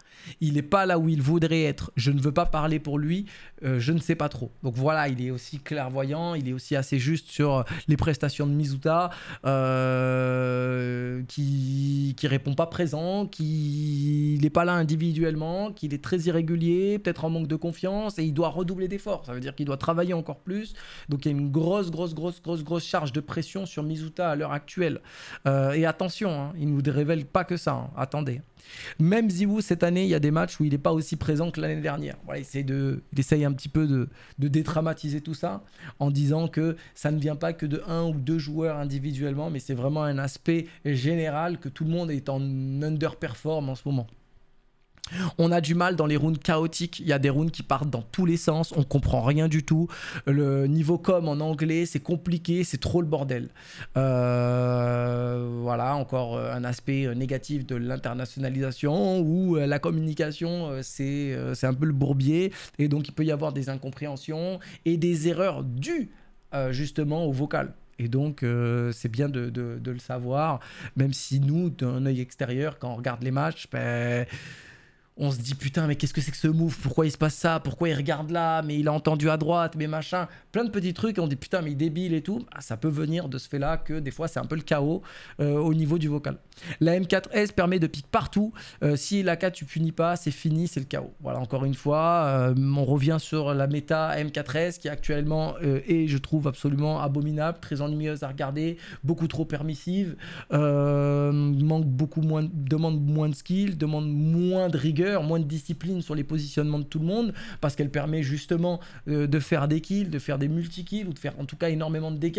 Speaker 1: il n'est pas là où il voudrait être. Je ne veux pas parler pour lui. Euh, je ne sais pas trop. Donc voilà, il est aussi clairvoyant. Il est aussi assez juste sur euh, les prestations de Mizuta, euh, qui ne répond pas présent, qui n'est pas là individuellement, qu'il est très irrégulier, peut-être en manque de confiance, et il doit redoubler d'efforts. Ça veut dire qu'il doit travailler encore plus. Donc il y a une grosse, grosse, grosse, grosse, grosse charge de pression sur Mizuta à l'heure actuelle. et attention, hein, il ne nous révèle pas que ça. Hein. Attendez. Même Ziwu, cette année, il y a des matchs où il n'est pas aussi présent que l'année dernière. Voilà, il, essaie un petit peu de, de tout ça en disant que ça ne vient pas que de un ou deux joueurs individuellement, mais c'est vraiment un aspect général que tout le monde est en underperform en ce moment. On a du mal dans les rounds chaotiques. Il y a des rounds qui partent dans tous les sens. On comprend rien du tout. Le niveau com en anglais, c'est compliqué. C'est trop le bordel. Euh, voilà, encore euh, un aspect euh, négatif de l'internationalisation où la communication, c'est un peu le bourbier. Et donc, il peut y avoir des incompréhensions et des erreurs dues justement au vocal. Et donc, c'est bien de, le savoir, même si nous, d'un œil extérieur, quand on regarde les matchs, ben on se dit putain mais qu'est-ce que c'est que ce move Pourquoi il se passe ça Pourquoi il regarde là Mais il a entendu à droite, mais machin. Plein de petits trucs on dit putain mais il débile et tout. Ah, ça peut venir de ce fait là que des fois c'est un peu le chaos euh, au niveau du vocal. La M4S permet de piquer partout. Euh, si la 4 tu punis pas, c'est fini, c'est le chaos. Voilà encore une fois, euh, on revient sur la méta M4S qui actuellement est je trouve absolument abominable, très ennuyeuse à regarder, beaucoup trop permissive, manque beaucoup moins, demande moins de skill, demande moins de rigueur moins de discipline sur les positionnements de tout le monde, parce qu'elle permet justement euh, de faire des kills, de faire des multi-kills, ou de faire en tout cas énormément de dégâts,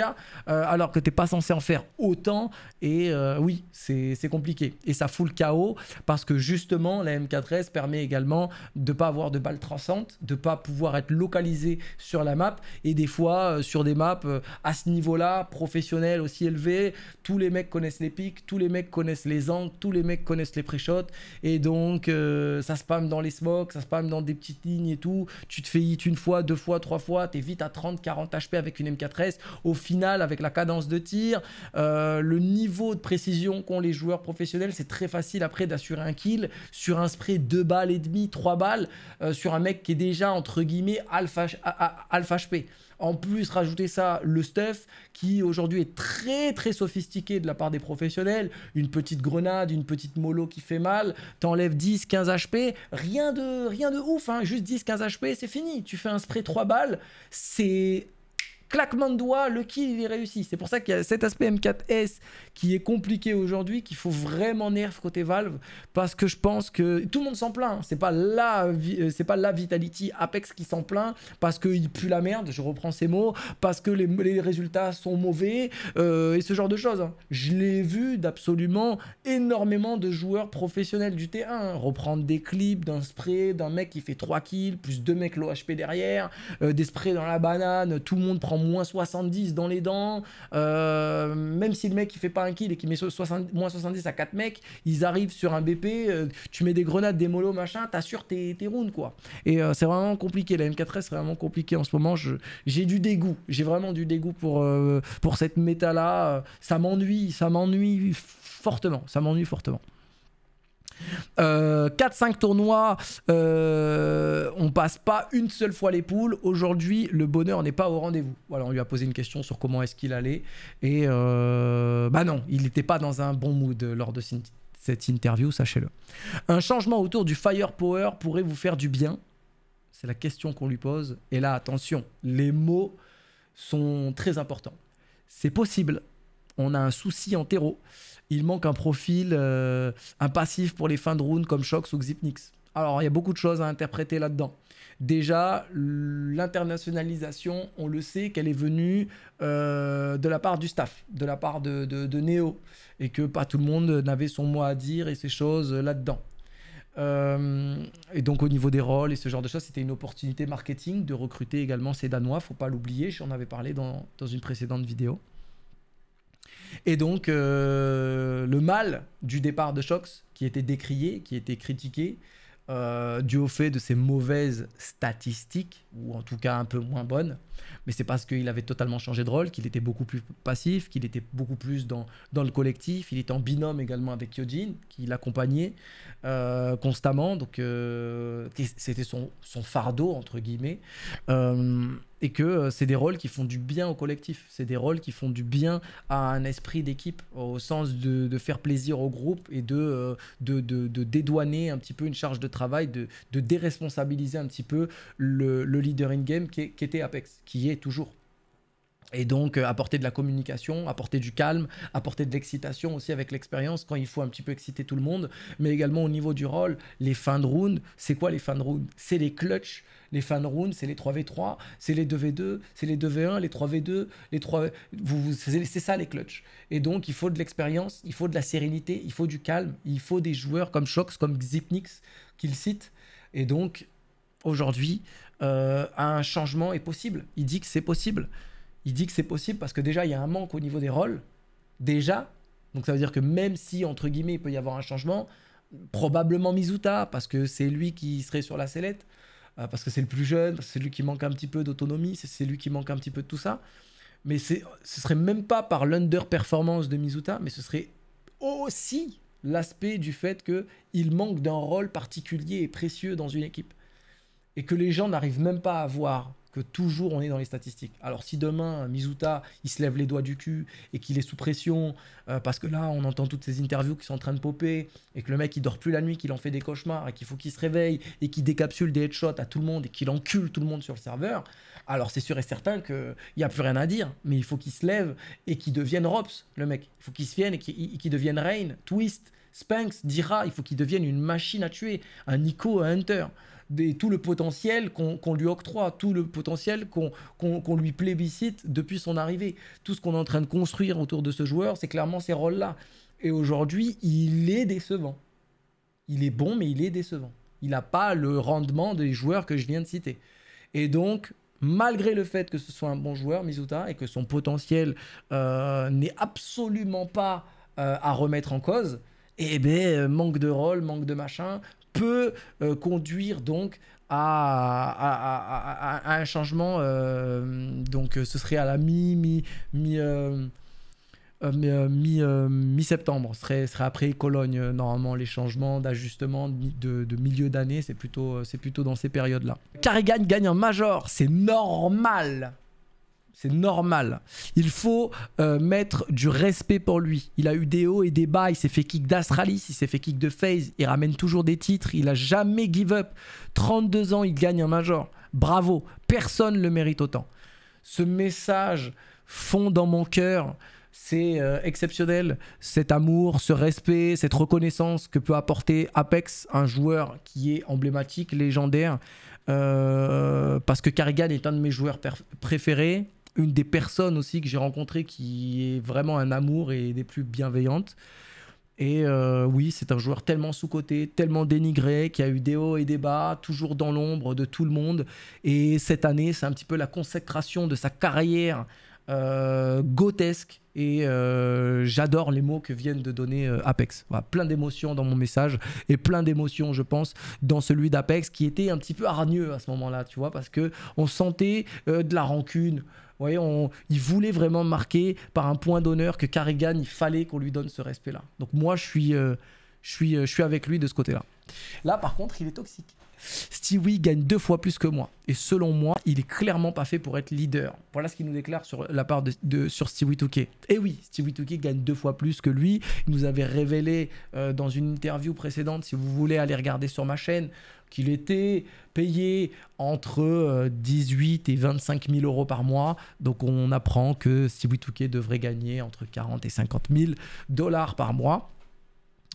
Speaker 1: euh, alors que t'es pas censé en faire autant, et euh, oui, c'est compliqué. Et ça fout le chaos, parce que justement, la MK13 permet également de pas avoir de balles transantes de pas pouvoir être localisé sur la map, et des fois, sur des maps à ce niveau-là, professionnel aussi élevé, tous les mecs connaissent les pics, tous les mecs connaissent les angles, tous les mecs connaissent les pré-shots, et donc ça spam dans les smokes, ça spam dans des petites lignes et tout. Tu te fais hit une fois, deux fois, trois fois, tu es vite à 30, 40 HP avec une M4S. Au final, avec la cadence de tir, euh, le niveau de précision qu'ont les joueurs professionnels, c'est très facile après d'assurer un kill sur un spray 2 balles et demi, 3 balles, euh, sur un mec qui est déjà entre guillemets alpha, alpha HP. En plus, rajouter ça, le stuff qui aujourd'hui est très très sophistiqué de la part des professionnels. Une petite grenade, une petite mollo qui fait mal, t'enlèves 10, 15 HP, rien de, rien de ouf, hein. juste 10, 15 HP, c'est fini. Tu fais un spray 3 balles, c'est claquement de doigts, le kill, il est réussi. C'est pour ça qu'il y a cet aspect M4S qui est compliqué aujourd'hui, qu'il faut vraiment nerf côté Valve, parce que je pense que tout le monde s'en plaint. C'est pas la, euh, c'est pas la Vitality Apex qui s'en plaint parce qu'il pue la merde. Je reprends ces mots parce que les, résultats sont mauvais euh, et ce genre de choses. Hein. Je l'ai vu d'absolument énormément de joueurs professionnels du T1 reprendre des clips d'un spray d'un mec qui fait 3 kills plus deux mecs low derrière, euh, des sprays dans la banane, tout le monde prend moins 70 dans les dents. Euh, même si le mec il fait pas un kill et qu'il met 60, moins 70 à 4 mecs, ils arrivent sur un BP, euh, tu mets des grenades, des molos, machin, t'assures tes, rounds quoi. Et euh, c'est vraiment compliqué, la M4S c'est vraiment compliqué en ce moment. J'ai du dégoût, j'ai vraiment du dégoût pour, pour cette méta là. Ça m'ennuie, ça m'ennuie fortement, ça m'ennuie fortement. Euh, 4-5 tournois, euh, on passe pas une seule fois les poules. Aujourd'hui, le bonheur n'est pas au rendez-vous. Voilà, on lui a posé une question sur comment est-ce qu'il allait. Et euh, bah non, il n'était pas dans un bon mood lors de cette interview, sachez-le. Un changement autour du firepower pourrait vous faire du bien C'est la question qu'on lui pose. Et là, attention, les mots sont très importants. C'est possible. On a un souci en terreau il manque un profil, euh, un passif pour les fins de round comme Shox ou Xipnix. Alors, il y a beaucoup de choses à interpréter là-dedans. Déjà, l'internationalisation, on le sait qu'elle est venue euh, de la part du staff, de la part de, de, Neo, et que pas tout le monde n'avait son mot à dire et ces choses euh, là-dedans. et donc au niveau des rôles et ce genre de choses, c'était une opportunité marketing de recruter également ces Danois, faut pas l'oublier, j'en avais parlé dans une précédente vidéo. Et donc, euh, le mal du départ de Shox, qui était décrié, qui était critiqué, euh, dû au fait de ses mauvaises statistiques, ou en tout cas un peu moins bonnes, mais c'est parce qu'il avait totalement changé de rôle, qu'il était beaucoup plus passif, qu'il était beaucoup plus dans, le collectif, il était en binôme également avec Kyojin, qui l'accompagnait euh, constamment, donc c'était son, son, fardeau, entre guillemets et que euh, c'est des rôles qui font du bien au collectif, c'est des rôles qui font du bien à un esprit d'équipe, au sens de, faire plaisir au groupe et euh, de, dédouaner un petit peu une charge de travail, de, déresponsabiliser un petit peu le, leader in-game qui était Apex, qui est toujours et donc, euh, apporter de la communication, apporter du calme, apporter de l'excitation aussi avec l'expérience quand il faut un petit peu exciter tout le monde. Mais également au niveau du rôle, les fins de round, c'est quoi les fins de round C'est les clutches, les fins de round, c'est les 3v3, c'est les 2v2, c'est les 2v1, les 3v2, les 3 vous, c'est ça les clutches. Et donc il faut de l'expérience, il faut de la sérénité, il faut du calme, il faut des joueurs comme Shox, comme Zipnix qu'il cite. Et donc aujourd'hui, euh, un changement est possible. Il dit que c'est possible il dit que c'est possible parce que déjà, il y a un manque au niveau des rôles. Déjà. Donc ça veut dire que même si, entre guillemets, il peut y avoir un changement, probablement Mizuta, parce que c'est lui qui serait sur la sellette, euh, parce que c'est le plus jeune, c'est lui qui manque un petit peu d'autonomie, c'est lui qui manque un petit peu de tout ça. Mais ce serait même pas par l'underperformance de Mizuta, mais ce serait aussi l'aspect du fait qu'il manque d'un rôle particulier et précieux dans une équipe. Et que les gens n'arrivent même pas à voir toujours on est dans les statistiques. Alors si demain Mizuta il se lève les doigts du cul et qu'il est sous pression euh, parce que là on entend toutes ces interviews qui sont en train de popper et que le mec il dort plus la nuit, qu'il en fait des cauchemars et qu'il faut qu'il se réveille et qu'il décapsule des headshots à tout le monde et qu'il encule tout le monde sur le serveur, alors c'est sûr et certain qu'il n'y a plus rien à dire, mais il faut qu'il se lève et qu'il devienne Robs, le mec. Il faut qu'il se vienne et qu'il devienne Rain, Twist, spanks, Dira, il faut qu'il devienne une machine à tuer, un Nico, Hunter tout le potentiel qu'on lui octroie, tout le potentiel qu'on lui plébiscite depuis son arrivée. Tout ce qu'on est en train de construire autour de ce joueur, c'est clairement ces rôles-là. Et aujourd'hui, il est décevant. Il est bon, mais il est décevant. Il n'a pas le rendement des joueurs que je viens de citer. Et donc, malgré le fait que ce soit un bon joueur, Mizuta, et que son potentiel euh, n'est absolument pas euh, à remettre en cause, eh ben, euh, manque de rôle, manque de machin, peut euh, conduire donc à, un changement. Euh, donc euh, ce serait à la mi mi septembre serait, serait après Cologne normalement les changements d'ajustement de, milieu d'année c'est plutôt c'est plutôt dans ces périodes là Carrigan gagne un major c'est normal c'est normal. Il faut euh, mettre du respect pour lui. Il a eu des hauts et des bas. Il s'est fait kick d'Astralis, il s'est fait kick de FaZe. Il ramène toujours des titres. Il a jamais give up. 32 ans, il gagne un major. Bravo. Personne le mérite autant. Ce message fond dans mon cœur. C'est euh, exceptionnel, cet amour, ce respect, cette reconnaissance que peut apporter Apex, un joueur qui est emblématique, légendaire. Euh, parce que Carrigan est un de mes joueurs préférés une des personnes aussi que j'ai rencontrées qui est vraiment un amour et des plus bienveillantes. Et euh, oui, c'est un joueur tellement sous-coté, tellement dénigré, qui a eu des hauts et des bas, toujours dans l'ombre de tout le monde. Et cette année, c'est un petit peu la consécration de sa carrière euh, Et euh, j'adore les mots que viennent de donner euh, Apex. plein d'émotions dans mon message et plein d'émotions, je pense, dans celui d'Apex qui était un petit peu hargneux à ce moment-là, tu vois, parce que on sentait de la rancune. Vous voyez, on, il voulait vraiment marquer par un point d'honneur que Carrigan, il fallait qu'on lui donne ce respect-là. Donc moi, je suis, euh, je, suis, euh, je suis avec lui de ce côté-là. Là, par contre, il est toxique. Stewie gagne deux fois plus que moi. Et selon moi, il est clairement pas fait pour être leader. Voilà ce qu'il nous déclare sur la part de, sur Stewie Touquet. Et eh oui, Stewie Touquet gagne deux fois plus que lui. Il nous avait révélé euh, dans une interview précédente, si vous voulez aller regarder sur ma chaîne, qu'il était payé entre 18 euh, et 25 000 euros par mois. Donc on apprend que Stewie devrait gagner entre 40 et 50 000 dollars par mois,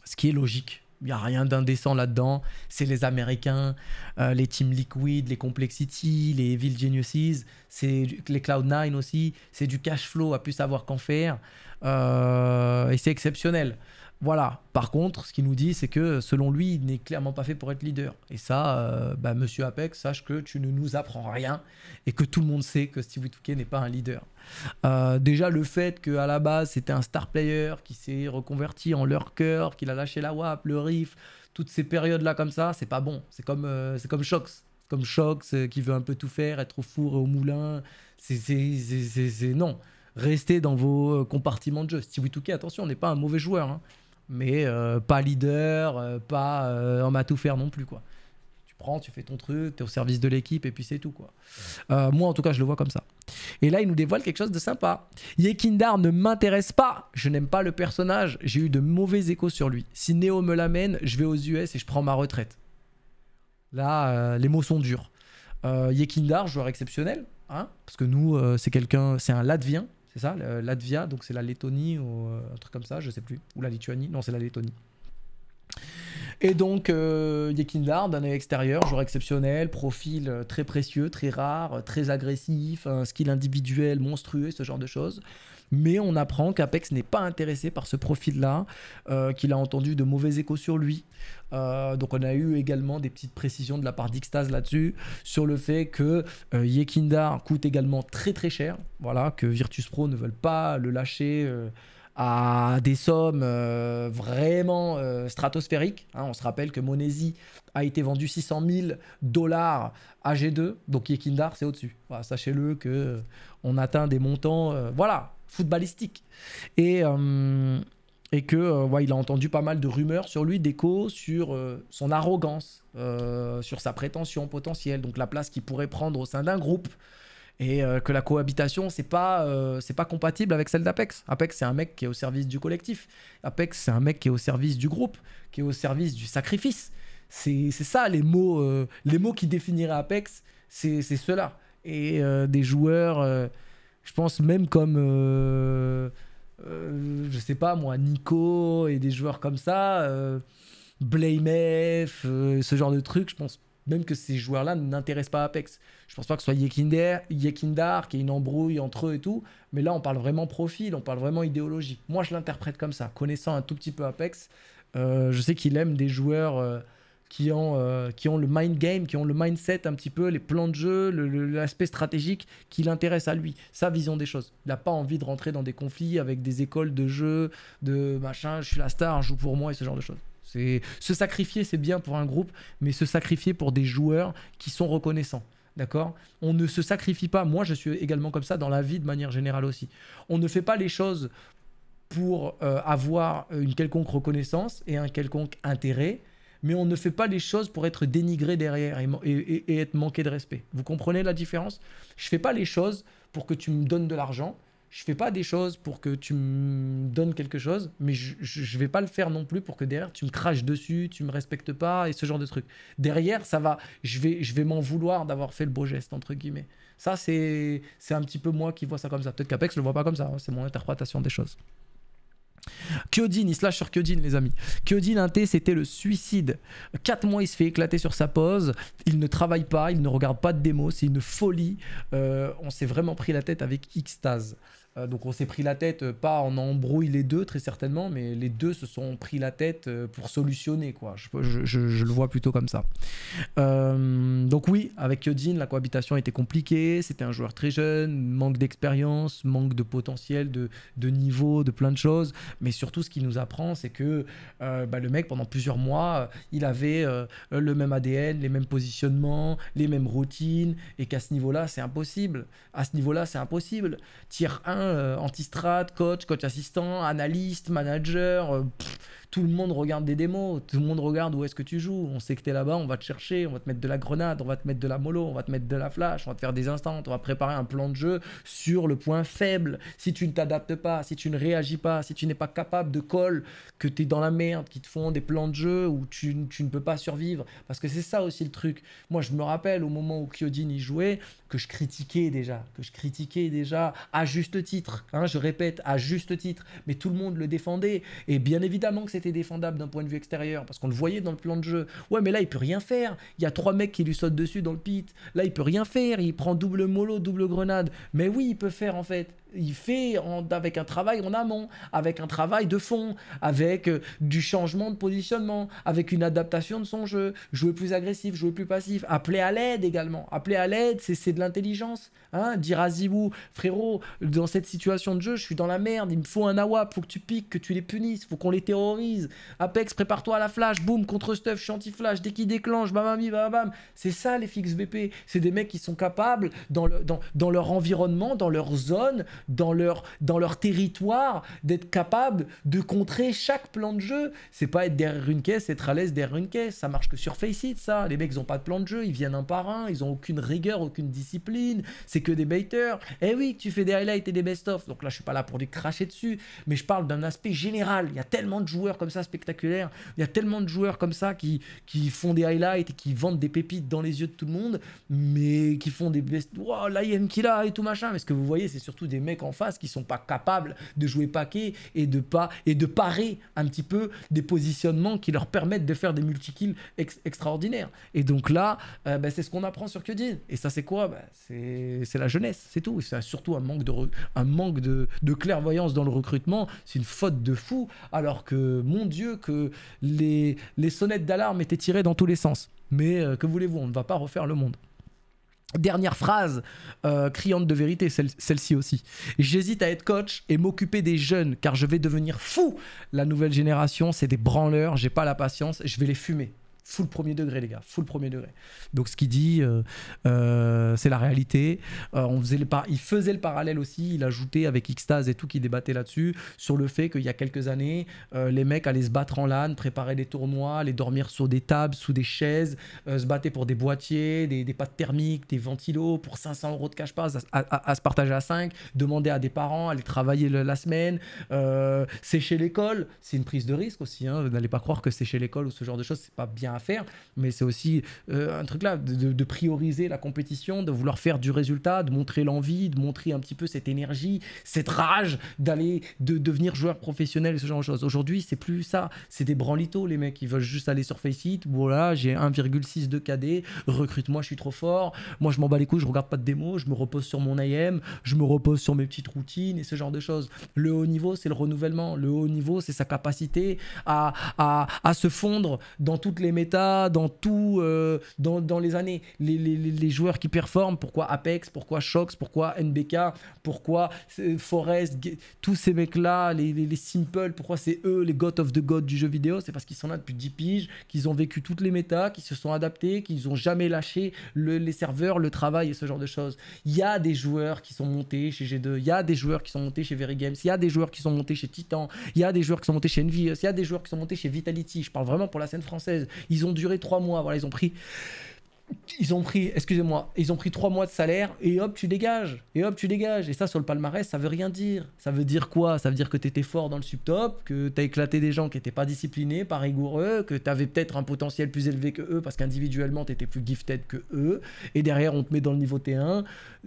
Speaker 1: ce qui est logique. Il n'y a rien d'indécent là-dedans. C'est les Américains, euh, les Team Liquid, les Complexity, les Evil Geniuses, c'est les Cloud9 aussi. C'est du cash flow à plus savoir qu'en faire. Euh, et c'est exceptionnel. Voilà. Par contre, ce qu'il nous dit, c'est que selon lui, il n'est clairement pas fait pour être leader. Et ça, euh, bah, monsieur Apex, sache que tu ne nous apprends rien et que tout le monde sait que Steve Touquet n'est pas un leader. Euh, déjà, le fait qu'à la base, c'était un star player qui s'est reconverti en leur cœur, qu'il a lâché la WAP, le riff, toutes ces périodes-là comme ça, c'est pas bon. C'est comme, euh, c'est comme Shox. Comme Shox qui veut un peu tout faire, être au four et au moulin. C'est non. Restez dans vos compartiments de jeu. Steve Touquet, attention, on n'est pas un mauvais joueur. Hein mais euh, pas leader, euh, pas euh, on m'a tout faire non plus quoi. Tu prends, tu fais ton truc, tu es au service de l'équipe et puis c'est tout quoi. moi en tout cas je le vois comme ça. Et là il nous dévoile quelque chose de sympa. Yekindar ne m'intéresse pas, je n'aime pas le personnage, j'ai eu de mauvais échos sur lui. Si Neo me l'amène, je vais aux US et je prends ma retraite. Là les mots sont durs. Yekindar, joueur exceptionnel, hein, parce que nous c'est quelqu'un, c'est un Latvien, c'est ça, l'Advia, donc c'est la Lettonie ou euh, un truc comme ça, je sais plus. Ou la Lituanie, non, c'est la Lettonie. Et donc, euh, Yekindar, d'un œil extérieur, joueur exceptionnel, profil euh, très précieux, très rare, très agressif, un skill individuel monstrueux, ce genre de choses mais on apprend qu'Apex n'est pas intéressé par ce profil-là, euh, qu'il a entendu de mauvais échos sur lui. Euh, donc on a eu également des petites précisions de la part d'Ixtaz là-dessus, sur le fait que euh, Yekindar coûte également très très cher, voilà, que Virtus Pro ne veulent pas le lâcher à des sommes vraiment stratosphériques. Hein, on se rappelle que Monesi a été vendu 600 000 dollars à G2, donc Yekindar c'est au-dessus. Sachez-le que on atteint des montants, voilà, footballistique. Et, euh, et que euh, il a entendu pas mal de rumeurs sur lui, d'échos, sur euh, son arrogance, sur sa prétention potentielle, donc la place qu'il pourrait prendre au sein d'un groupe. Et que la cohabitation, c'est pas, c'est pas compatible avec celle d'Apex. Apex, c'est un mec qui est au service du collectif. Apex, c'est un mec qui est au service du groupe, qui est au service du sacrifice. C'est ça les mots, les mots qui définiraient Apex, c'est cela. Et des joueurs je pense même comme, euh, euh, je sais pas moi, Nico et des joueurs comme ça, euh, Blamef, euh, ce genre de truc, je pense même que ces joueurs-là n'intéressent pas Apex. Je pense pas que ce soit Yekinder Yekindar qui est une embrouille entre eux et tout, mais là on parle vraiment profil, on parle vraiment idéologie. Moi je l'interprète comme ça, connaissant un tout petit peu Apex, euh, je sais qu'il aime des joueurs qui ont, euh, qui ont le mind game, qui ont le mindset un petit peu, les plans de jeu, l'aspect stratégique qui l'intéresse à lui, sa vision des choses. Il n'a pas envie de rentrer dans des conflits avec des écoles de jeu, de machin, je suis la star, je joue pour moi et ce genre de choses. C'est se sacrifier, c'est bien pour un groupe, mais se sacrifier pour des joueurs qui sont reconnaissants. D'accord On ne se sacrifie pas. Moi, je suis également comme ça dans la vie de manière générale aussi. On ne fait pas les choses pour euh, avoir une quelconque reconnaissance et un quelconque intérêt mais on ne fait pas les choses pour être dénigré derrière et, être manqué de respect. Vous comprenez la différence Je fais pas les choses pour que tu me donnes de l'argent, je fais pas des choses pour que tu me donnes quelque chose, mais je, ne vais pas le faire non plus pour que derrière tu me craches dessus, tu me respectes pas et ce genre de truc. Derrière, ça va, je vais, je vais m'en vouloir d'avoir fait le beau geste entre guillemets. Ça c'est, c'est un petit peu moi qui vois ça comme ça. Peut-être qu'Apex le voit pas comme ça. Hein. c'est mon interprétation des choses. Kyodin, il se lâche sur Kyodin, les amis. Kyodin, un c'était le suicide. 4 mois, il se fait éclater sur sa pause. Il ne travaille pas, il ne regarde pas de démo. C'est une folie. Euh, on s'est vraiment pris la tête avec Xtase. Euh, donc on s'est pris la tête, euh, pas en embrouille les deux très certainement, mais les deux se sont pris la tête pour solutionner quoi. Je, je le vois plutôt comme ça. Euh, donc oui, avec Yodin, la cohabitation était compliquée, c'était un joueur très jeune, manque d'expérience, manque de potentiel, de, de, niveau, de plein de choses. Mais surtout, ce qu'il nous apprend, c'est que euh, bah, le mec, pendant plusieurs mois, euh, il avait euh, le même ADN, les mêmes positionnements, les mêmes routines, et qu'à ce niveau-là, c'est impossible. À ce niveau-là, c'est impossible. Tier 1, antistrade coach, coach assistant, analyste, manager tout le monde regarde des démos, tout le monde regarde où est-ce que tu joues, on sait que tu es là-bas, on va te chercher, on va te mettre de la grenade, on va te mettre de la mollo, on va te mettre de la flash, on va te faire des instants, on va préparer un plan de jeu sur le point faible. Si tu ne t'adaptes pas, si tu ne réagis pas, si tu n'es pas capable de call, que tu es dans la merde, qu'ils te font des plans de jeu où tu, ne peux pas survivre. Parce que c'est ça aussi le truc. Moi, je me rappelle au moment où Kyodin y jouait, que je critiquais déjà, que je critiquais déjà à juste titre. Hein, je répète, à juste titre. Mais tout le monde le défendait. Et bien évidemment que c'est défendable d'un point de vue extérieur, parce qu'on le voyait dans le plan de jeu. Ouais, mais là, il peut rien faire. Il y a trois mecs qui lui sautent dessus dans le pit. Là, il peut rien faire. Il prend double mollo, double grenade. Mais oui, il peut faire en fait il fait avec un travail en amont, avec un travail de fond, avec euh, du changement de positionnement, avec une adaptation de son jeu, jouer plus agressif, jouer plus passif, appeler à l'aide également. Appeler à l'aide, c'est de l'intelligence. Hein Dire à frérot, dans cette situation de jeu, je suis dans la merde, il me faut un AWAP, faut que tu piques, que tu les punisses, faut qu'on les terrorise. Apex, prépare-toi à la flash, boum, contre stuff, je suis anti-flash, dès qu'il déclenche, bam, bam, bam. C'est ça les fixes BP. C'est des mecs qui sont capables, dans, le, dans, dans leur environnement, dans leur zone, dans leur, dans leur territoire, d'être capable de contrer chaque plan de jeu. C'est pas être derrière une caisse, être à l'aise derrière une caisse. Ça marche que sur Faceit, ça. Les mecs, ils ont pas de plan de jeu, ils viennent un par un, ils ont aucune rigueur, aucune discipline. C'est que des baiters. Eh oui, tu fais des highlights et des best-of. Donc là, je suis pas là pour les cracher dessus, mais je parle d'un aspect général. Il y a tellement de joueurs comme ça spectaculaires, il y a tellement de joueurs comme ça qui, qui font des highlights et qui vendent des pépites dans les yeux de tout le monde, mais qui font des best. Wow, il y a et tout machin. Mais ce que vous voyez, c'est surtout des mecs qu'en en face qui sont pas capables de jouer paquet et de pas et de parer un petit peu des positionnements qui leur permettent de faire des multi-kills extraordinaires. Et donc là, euh, bah, c'est ce qu'on apprend sur Kyodin. Et ça, c'est quoi bah, C'est la jeunesse, c'est tout. C'est surtout un manque, de, un manque de, clairvoyance dans le recrutement. C'est une faute de fou. Alors que, mon Dieu, que les, sonnettes d'alarme étaient tirées dans tous les sens. Mais euh, que voulez-vous, on ne va pas refaire le monde. Dernière phrase euh, criante de vérité, celle-ci aussi. J'hésite à être coach et m'occuper des jeunes car je vais devenir fou. La nouvelle génération, c'est des branleurs, j'ai pas la patience, je vais les fumer le premier degré, les gars. Full premier degré. Donc, ce qu'il dit, euh, euh, c'est la réalité. Euh, on faisait le Il faisait le parallèle aussi. Il ajoutait avec Xtase et tout qui débattait là-dessus sur le fait qu'il y a quelques années, les mecs allaient se battre en LAN, préparer des tournois, Aller dormir sur des tables, sous des chaises, se battre pour des boîtiers, des, pâtes thermiques, des ventilos pour 500 euros de cash pass à, se partager à 5, demander à des parents, aller travailler la semaine, sécher l'école. C'est une prise de risque aussi. Vous hein. N'allez pas croire que sécher l'école ou ce genre de choses, c'est pas bien à faire, mais c'est aussi euh, un truc là, de, prioriser la compétition, de vouloir faire du résultat, de montrer l'envie, de montrer un petit peu cette énergie, cette rage d'aller, de, devenir joueur professionnel, ce genre de choses. Aujourd'hui, c'est plus ça, c'est des branlitos, les mecs, ils veulent juste aller sur Faceit, voilà, j'ai 1,6 de KD, recrute-moi, je suis trop fort, moi je m'en bats les couilles, je regarde pas de démo, je me repose sur mon IM, je me repose sur mes petites routines et ce genre de choses. Le haut niveau, c'est le renouvellement, le haut niveau, c'est sa capacité à, à, à se fondre dans toutes les dans tout, euh, dans, dans, les années, les, les, les, joueurs qui performent, pourquoi Apex, pourquoi Shox, pourquoi NBK, pourquoi euh, Forest, tous ces mecs-là, les, les, Simple, pourquoi c'est eux les got of the God du jeu vidéo C'est parce qu'ils sont là depuis 10 piges, qu'ils ont vécu toutes les méta, qu'ils se sont adaptés, qu'ils n'ont jamais lâché le, les serveurs, le travail et ce genre de choses. Il y a des joueurs qui sont montés chez G2, il y a des joueurs qui sont montés chez Very Games, il y a des joueurs qui sont montés chez Titan, il y a des joueurs qui sont montés chez Envy il y a des joueurs qui sont montés chez Vitality, je parle vraiment pour la scène française. Ils ont duré trois mois. Voilà, ils ont pris. Ils ont pris, excusez-moi, ils ont pris trois mois de salaire et hop, tu dégages. Et hop, tu dégages. Et ça, sur le palmarès, ça veut rien dire. Ça veut dire quoi Ça veut dire que tu étais fort dans le subtop, que tu as éclaté des gens qui n'étaient pas disciplinés, pas rigoureux, que tu avais peut-être un potentiel plus élevé que eux parce qu'individuellement, tu étais plus gifted que eux. Et derrière, on te met dans le niveau T1.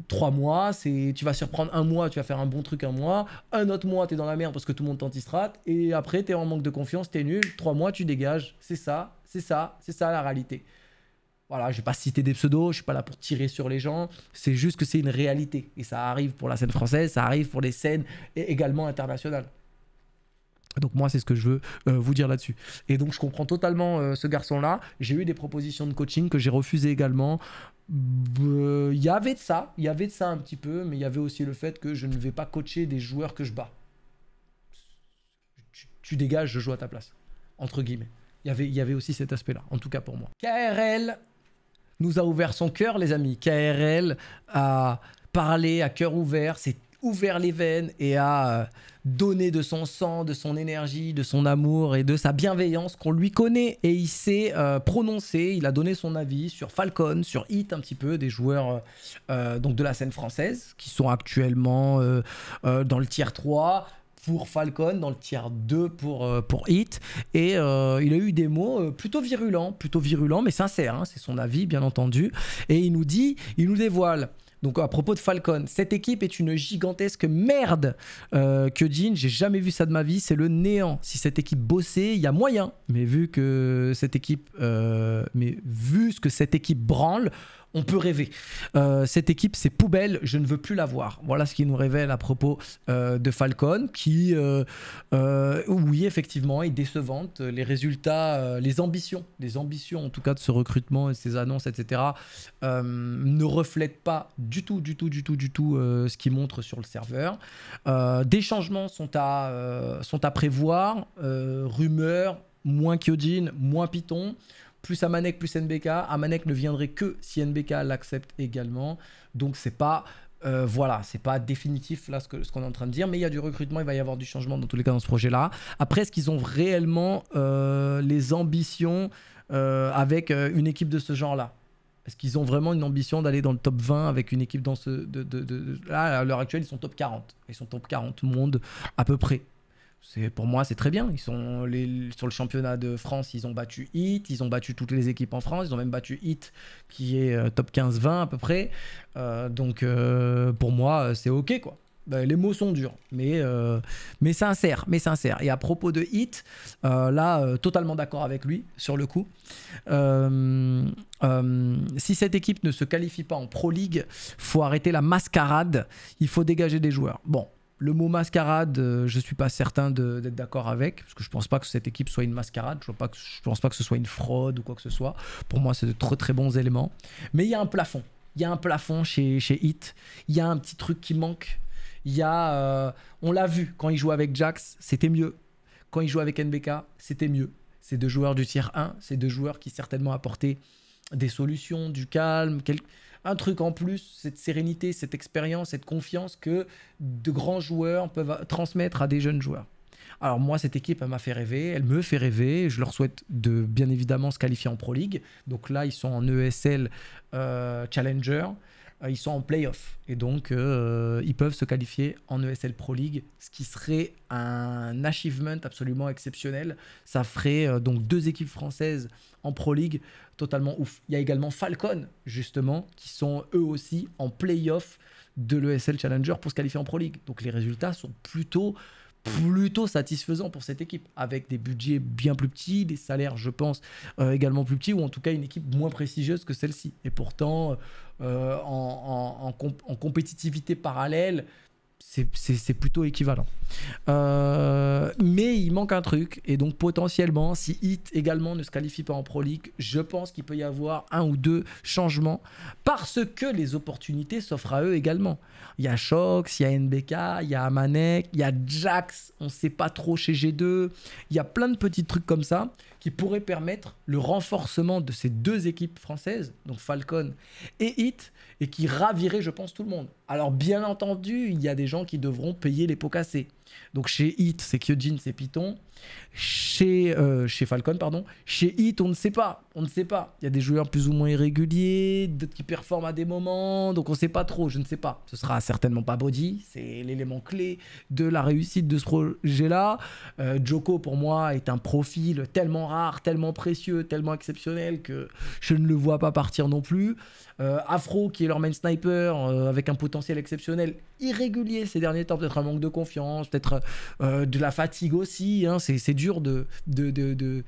Speaker 1: Trois mois, c'est, tu vas surprendre un mois, tu vas faire un bon truc un mois. Un autre mois, tu es dans la merde parce que tout le monde t'antistrate. Et après, tu es en manque de confiance, es nul. Trois mois, tu dégages. C'est ça, c'est ça, c'est ça la réalité. Voilà, je vais pas citer des pseudos, je suis pas là pour tirer sur les gens, c'est juste que c'est une réalité. Et ça arrive pour la scène française, ça arrive pour les scènes également internationales. Donc moi, c'est ce que je veux euh, vous dire là-dessus. Et donc je comprends totalement euh, ce garçon-là. J'ai eu des propositions de coaching que j'ai refusées également. Il y avait de ça, il y avait de ça un petit peu, mais il y avait aussi le fait que je ne vais pas coacher des joueurs que je bats. tu dégages, je joue à ta place, entre guillemets il y avait aussi cet aspect-là, en tout cas pour moi. KRL nous a ouvert son cœur, les amis. KRL a parlé à cœur ouvert, s'est ouvert les veines et a euh, donné de son sang, de son énergie, de son amour et de sa bienveillance qu'on lui connaît. Et il s'est euh, prononcé, il a donné son avis sur Falcon, sur Hit un petit peu, des joueurs euh, donc de la scène française qui sont actuellement dans le tier 3 pour Falcon, dans le tiers 2 pour, euh, pour Hit. Et euh, il a eu des mots euh, plutôt virulents, plutôt virulents, mais sincères. Hein, c'est son avis, bien entendu. Et il nous dit, il nous dévoile. Donc à propos de Falcon, cette équipe est une gigantesque merde. que Jean, j'ai jamais vu ça de ma vie, c'est le néant. Si cette équipe bossait, il y a moyen. Mais vu que cette équipe, mais vu ce que cette équipe branle, on peut rêver. Euh, cette équipe, c'est poubelle, je ne veux plus la voir. Voilà ce qui nous révèle à propos euh, de Falcon, qui, euh, oui, effectivement, est décevante. Les résultats, les ambitions, les ambitions en tout cas de ce recrutement et ces annonces, etc., ne reflètent pas du tout, du tout, du tout, du tout ce qui montre sur le serveur. des changements sont à, sont à prévoir, rumeurs, moins Kyodin, moins Python plus Amanek, plus NBK. Amanek ne viendrait que si NBK l'accepte également. Donc c'est pas euh, voilà, c'est pas définitif là ce qu'on est en train de dire, mais il y a du recrutement, il va y avoir du changement dans tous les cas dans ce projet-là. Après, est-ce qu'ils ont réellement euh, les ambitions euh, avec une équipe de ce genre-là Est-ce qu'ils ont vraiment une ambition d'aller dans le top 20 avec une équipe dans ce. Là, à l'heure actuelle, ils sont top 40. Ils sont top 40 monde à peu près c'est pour moi c'est très bien. Ils sont les, sur le championnat de France, ils ont battu Hit, ils ont battu toutes les équipes en France, ils ont même battu Hit qui est euh, top 15-20 à peu près. Euh, donc euh, pour moi c'est ok quoi. Bah, les mots sont durs, mais, mais sincères, mais sincère. Et à propos de Hit, là, totalement d'accord avec lui sur le coup. si cette équipe ne se qualifie pas en Pro League, faut arrêter la mascarade. Il faut dégager des joueurs. Bon, le mot mascarade, euh, je ne suis pas certain d'être d'accord avec, parce que je ne pense pas que cette équipe soit une mascarade, je ne pense pas que ce soit une fraude ou quoi que ce soit. Pour moi, c'est de très très bons éléments. Mais il y a un plafond. Il y a un plafond chez, chez Hit. Il y a un petit truc qui manque. a, euh, on l'a vu, quand il jouait avec Jax, c'était mieux. Quand il jouait avec NBK, c'était mieux. Ces deux joueurs du tier 1, ces deux joueurs qui certainement apportaient des solutions, du calme, un truc en plus, cette sérénité, cette expérience, cette confiance que de grands joueurs peuvent transmettre à des jeunes joueurs. Alors moi, cette équipe, m'a fait rêver, elle me fait rêver. Je leur souhaite de bien évidemment se qualifier en Pro League. Donc là, ils sont en ESL euh, Challenger. Euh, ils sont en playoff et donc euh, ils peuvent se qualifier en ESL Pro League, ce qui serait un achievement absolument exceptionnel. Ça ferait euh, donc deux équipes françaises en Pro League, totalement ouf. Il y a également Falcon, justement, qui sont eux aussi en playoff de l'ESL Challenger pour se qualifier en Pro League. Donc les résultats sont plutôt plutôt satisfaisant pour cette équipe, avec des budgets bien plus petits, des salaires, je pense, euh, également plus petits, ou en tout cas une équipe moins prestigieuse que celle-ci. Et pourtant, euh, en, compétitivité parallèle, c'est plutôt équivalent. Euh, mais il manque un truc, et donc potentiellement, si Hit également ne se qualifie pas en Pro League, je pense qu'il peut y avoir un ou deux changements, parce que les opportunités s'offrent à eux également. Il y a Shox, il y a NBK, il y a Amanek, il y a Jax, on ne sait pas trop chez G2, il y a plein de petits trucs comme ça qui pourrait permettre le renforcement de ces deux équipes françaises, donc Falcon et Hit, et qui ravirait, je pense, tout le monde. Alors bien entendu, il y a des gens qui devront payer les pots cassés. Donc chez Hit, c'est Kyojin, c'est Python. Chez, euh, Falcon, pardon. Chez Hit, on ne sait pas. On ne sait pas. Il y a des joueurs plus ou moins irréguliers, d'autres qui performent à des moments. Donc on ne sait pas trop. Je ne sais pas. Ce sera certainement pas Body. C'est l'élément clé de la réussite de ce projet-là. Euh, Joko, pour moi, est un profil tellement rare, tellement précieux, tellement exceptionnel que je ne le vois pas partir non plus. Euh, Afro, qui est leur main sniper, euh, avec un potentiel exceptionnel, irrégulier ces derniers temps, peut-être un manque de confiance, peut-être euh, de la fatigue aussi. Hein. c'est dur de, de,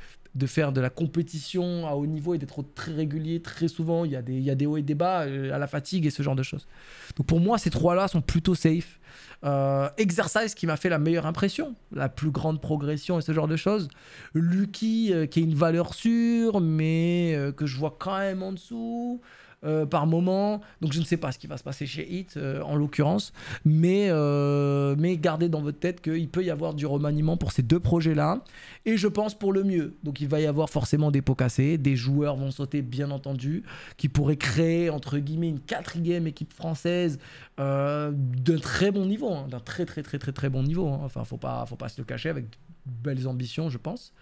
Speaker 1: faire de la compétition à haut niveau et d'être très régulier très souvent. Il y, a des, il hauts et des bas à la fatigue et ce genre de choses. Donc pour moi, ces trois-là sont plutôt safe. Euh, exercice qui m'a fait la meilleure impression, la plus grande progression et ce genre de choses. Lucky qui est une valeur sûre, mais que je vois quand même en dessous. Euh, par moment. Donc je ne sais pas ce qui va se passer chez Hit euh, en l'occurrence, mais, euh, mais gardez dans votre tête qu'il peut y avoir du remaniement pour ces deux projets-là, et je pense pour le mieux. Donc il va y avoir forcément des pots cassés, des joueurs vont sauter bien entendu, qui pourraient créer entre guillemets une quatrième équipe française d'un très bon niveau, hein. d'un très très très très très bon niveau. Hein. Enfin faut pas faut pas se le cacher avec belles ambitions, je pense.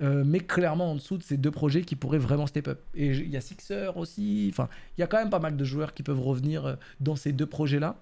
Speaker 1: Euh, mais clairement en dessous de ces deux projets qui pourraient vraiment step up. Et il y a Sixer aussi, enfin, il y a quand même pas mal de joueurs qui peuvent revenir euh, dans ces deux projets-là.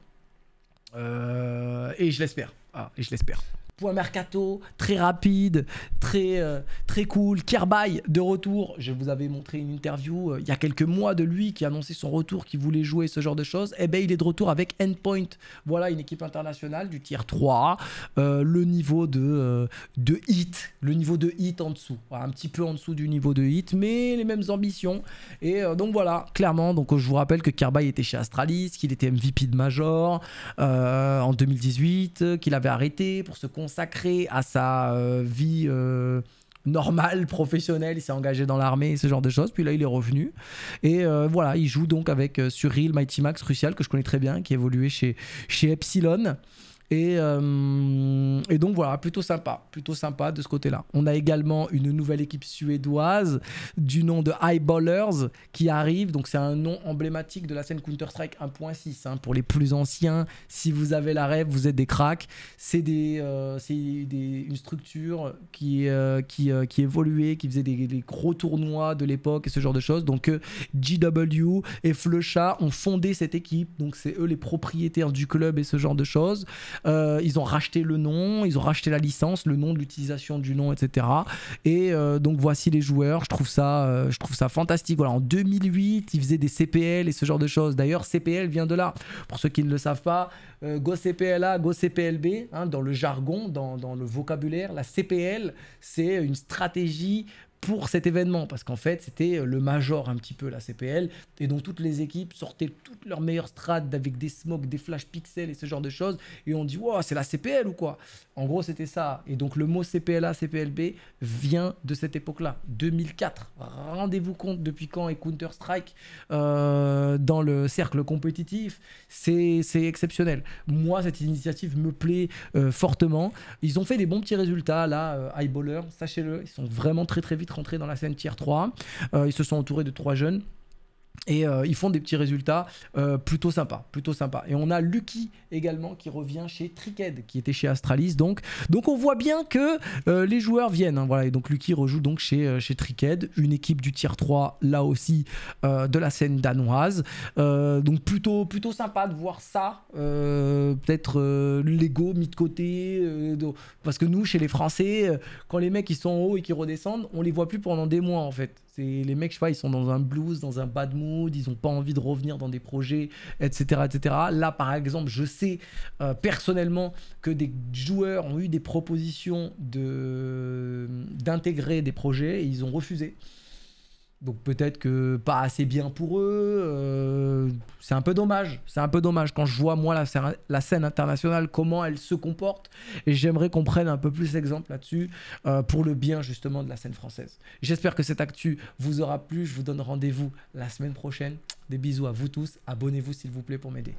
Speaker 1: Euh, et je l'espère. Ah, et je l'espère. Point mercato, très rapide, très, euh, très cool. Kerbay de retour. Je vous avais montré une interview euh, il y a quelques mois de lui qui annonçait son retour, qui voulait jouer ce genre de choses. et eh ben il est de retour avec Endpoint. Voilà une équipe internationale du tier 3. Euh, le niveau de, de hit, le niveau de hit en dessous. un petit peu en dessous du niveau de hit, mais les mêmes ambitions. Et donc voilà, clairement. Donc je vous rappelle que Kerbay était chez Astralis, qu'il était MVP de Major en 2018, qu'il avait arrêté pour ce sacré à sa euh, vie euh, normale, professionnelle. Il s'est engagé dans l'armée, ce genre de choses. Puis là, il est revenu. Et euh, voilà, il joue donc avec Surreal, Mighty Max, Crucial, que je connais très bien, qui évoluait chez, chez Epsilon. Euh, et, donc voilà, plutôt sympa, plutôt sympa de ce côté-là. On a également une nouvelle équipe suédoise du nom de Highballers qui arrive. Donc c'est un nom emblématique de la scène Counter-Strike 1.6 hein, pour les plus anciens. Si vous avez la rêve, vous êtes des cracks. C'est euh, une structure qui, euh, qui, qui, évoluait, qui faisait des, gros tournois de l'époque et ce genre de choses. Donc GW et Flecha ont fondé cette équipe. Donc c'est eux les propriétaires du club et ce genre de choses. Euh, ils ont racheté le nom, ils ont racheté la licence, le nom de l'utilisation du nom, etc. Et euh, donc voici les joueurs. Je trouve ça, euh, je trouve ça fantastique. Voilà, en 2008, ils faisaient des CPL et ce genre de choses. D'ailleurs, CPL vient de là. Pour ceux qui ne le savent pas, Go CPLA, Go CPLB, hein, dans le jargon, dans, dans, le vocabulaire, la CPL, c'est une stratégie pour cet événement, parce qu'en fait, c'était euh, le major un petit peu, la CPL, et donc toutes les équipes sortaient toutes leurs meilleures strades avec des smokes, des flash pixels et ce genre de choses, et on dit, wow, c'est la CPL ou quoi en gros, c'était ça. Et donc, le mot CPLA, CPLB vient de cette époque-là, 2004. Rendez-vous compte depuis quand est Counter-Strike euh, dans le cercle compétitif. C'est exceptionnel. Moi, cette initiative me plaît euh, fortement. Ils ont fait des bons petits résultats, là, euh, Highballer, sachez-le. Ils sont vraiment très, très vite rentrés dans la scène tier 3. ils se sont entourés de trois jeunes. Et euh, ils font des petits résultats euh, plutôt sympas, plutôt sympas. Et on a Lucky également qui revient chez Triked, qui était chez Astralis donc. Donc on voit bien que euh, les joueurs viennent. Hein, voilà. Et donc Lucky rejoue donc chez, chez une équipe du tier 3 là aussi de la scène danoise. donc plutôt, plutôt sympa de voir ça. Peut-être l'ego mis de côté. parce que nous, chez les Français, quand les mecs ils sont en haut et qu'ils redescendent, on les voit plus pendant des mois en fait les mecs, je sais pas, ils sont dans un blues, dans un bad mood, ils ont pas envie de revenir dans des projets, etc., etc. Là, par exemple, je sais euh, personnellement que des joueurs ont eu des propositions de d'intégrer des projets et ils ont refusé. Donc peut-être que pas assez bien pour eux. Euh, c'est un peu dommage. C'est un peu dommage quand je vois moi la, scène, internationale, comment elle se comporte. Et j'aimerais qu'on prenne un peu plus d'exemples là-dessus euh, pour le bien justement de la scène française. J'espère que cette actu vous aura plu. Je vous donne rendez-vous la semaine prochaine. Des bisous à vous tous. Abonnez-vous s'il vous plaît pour m'aider.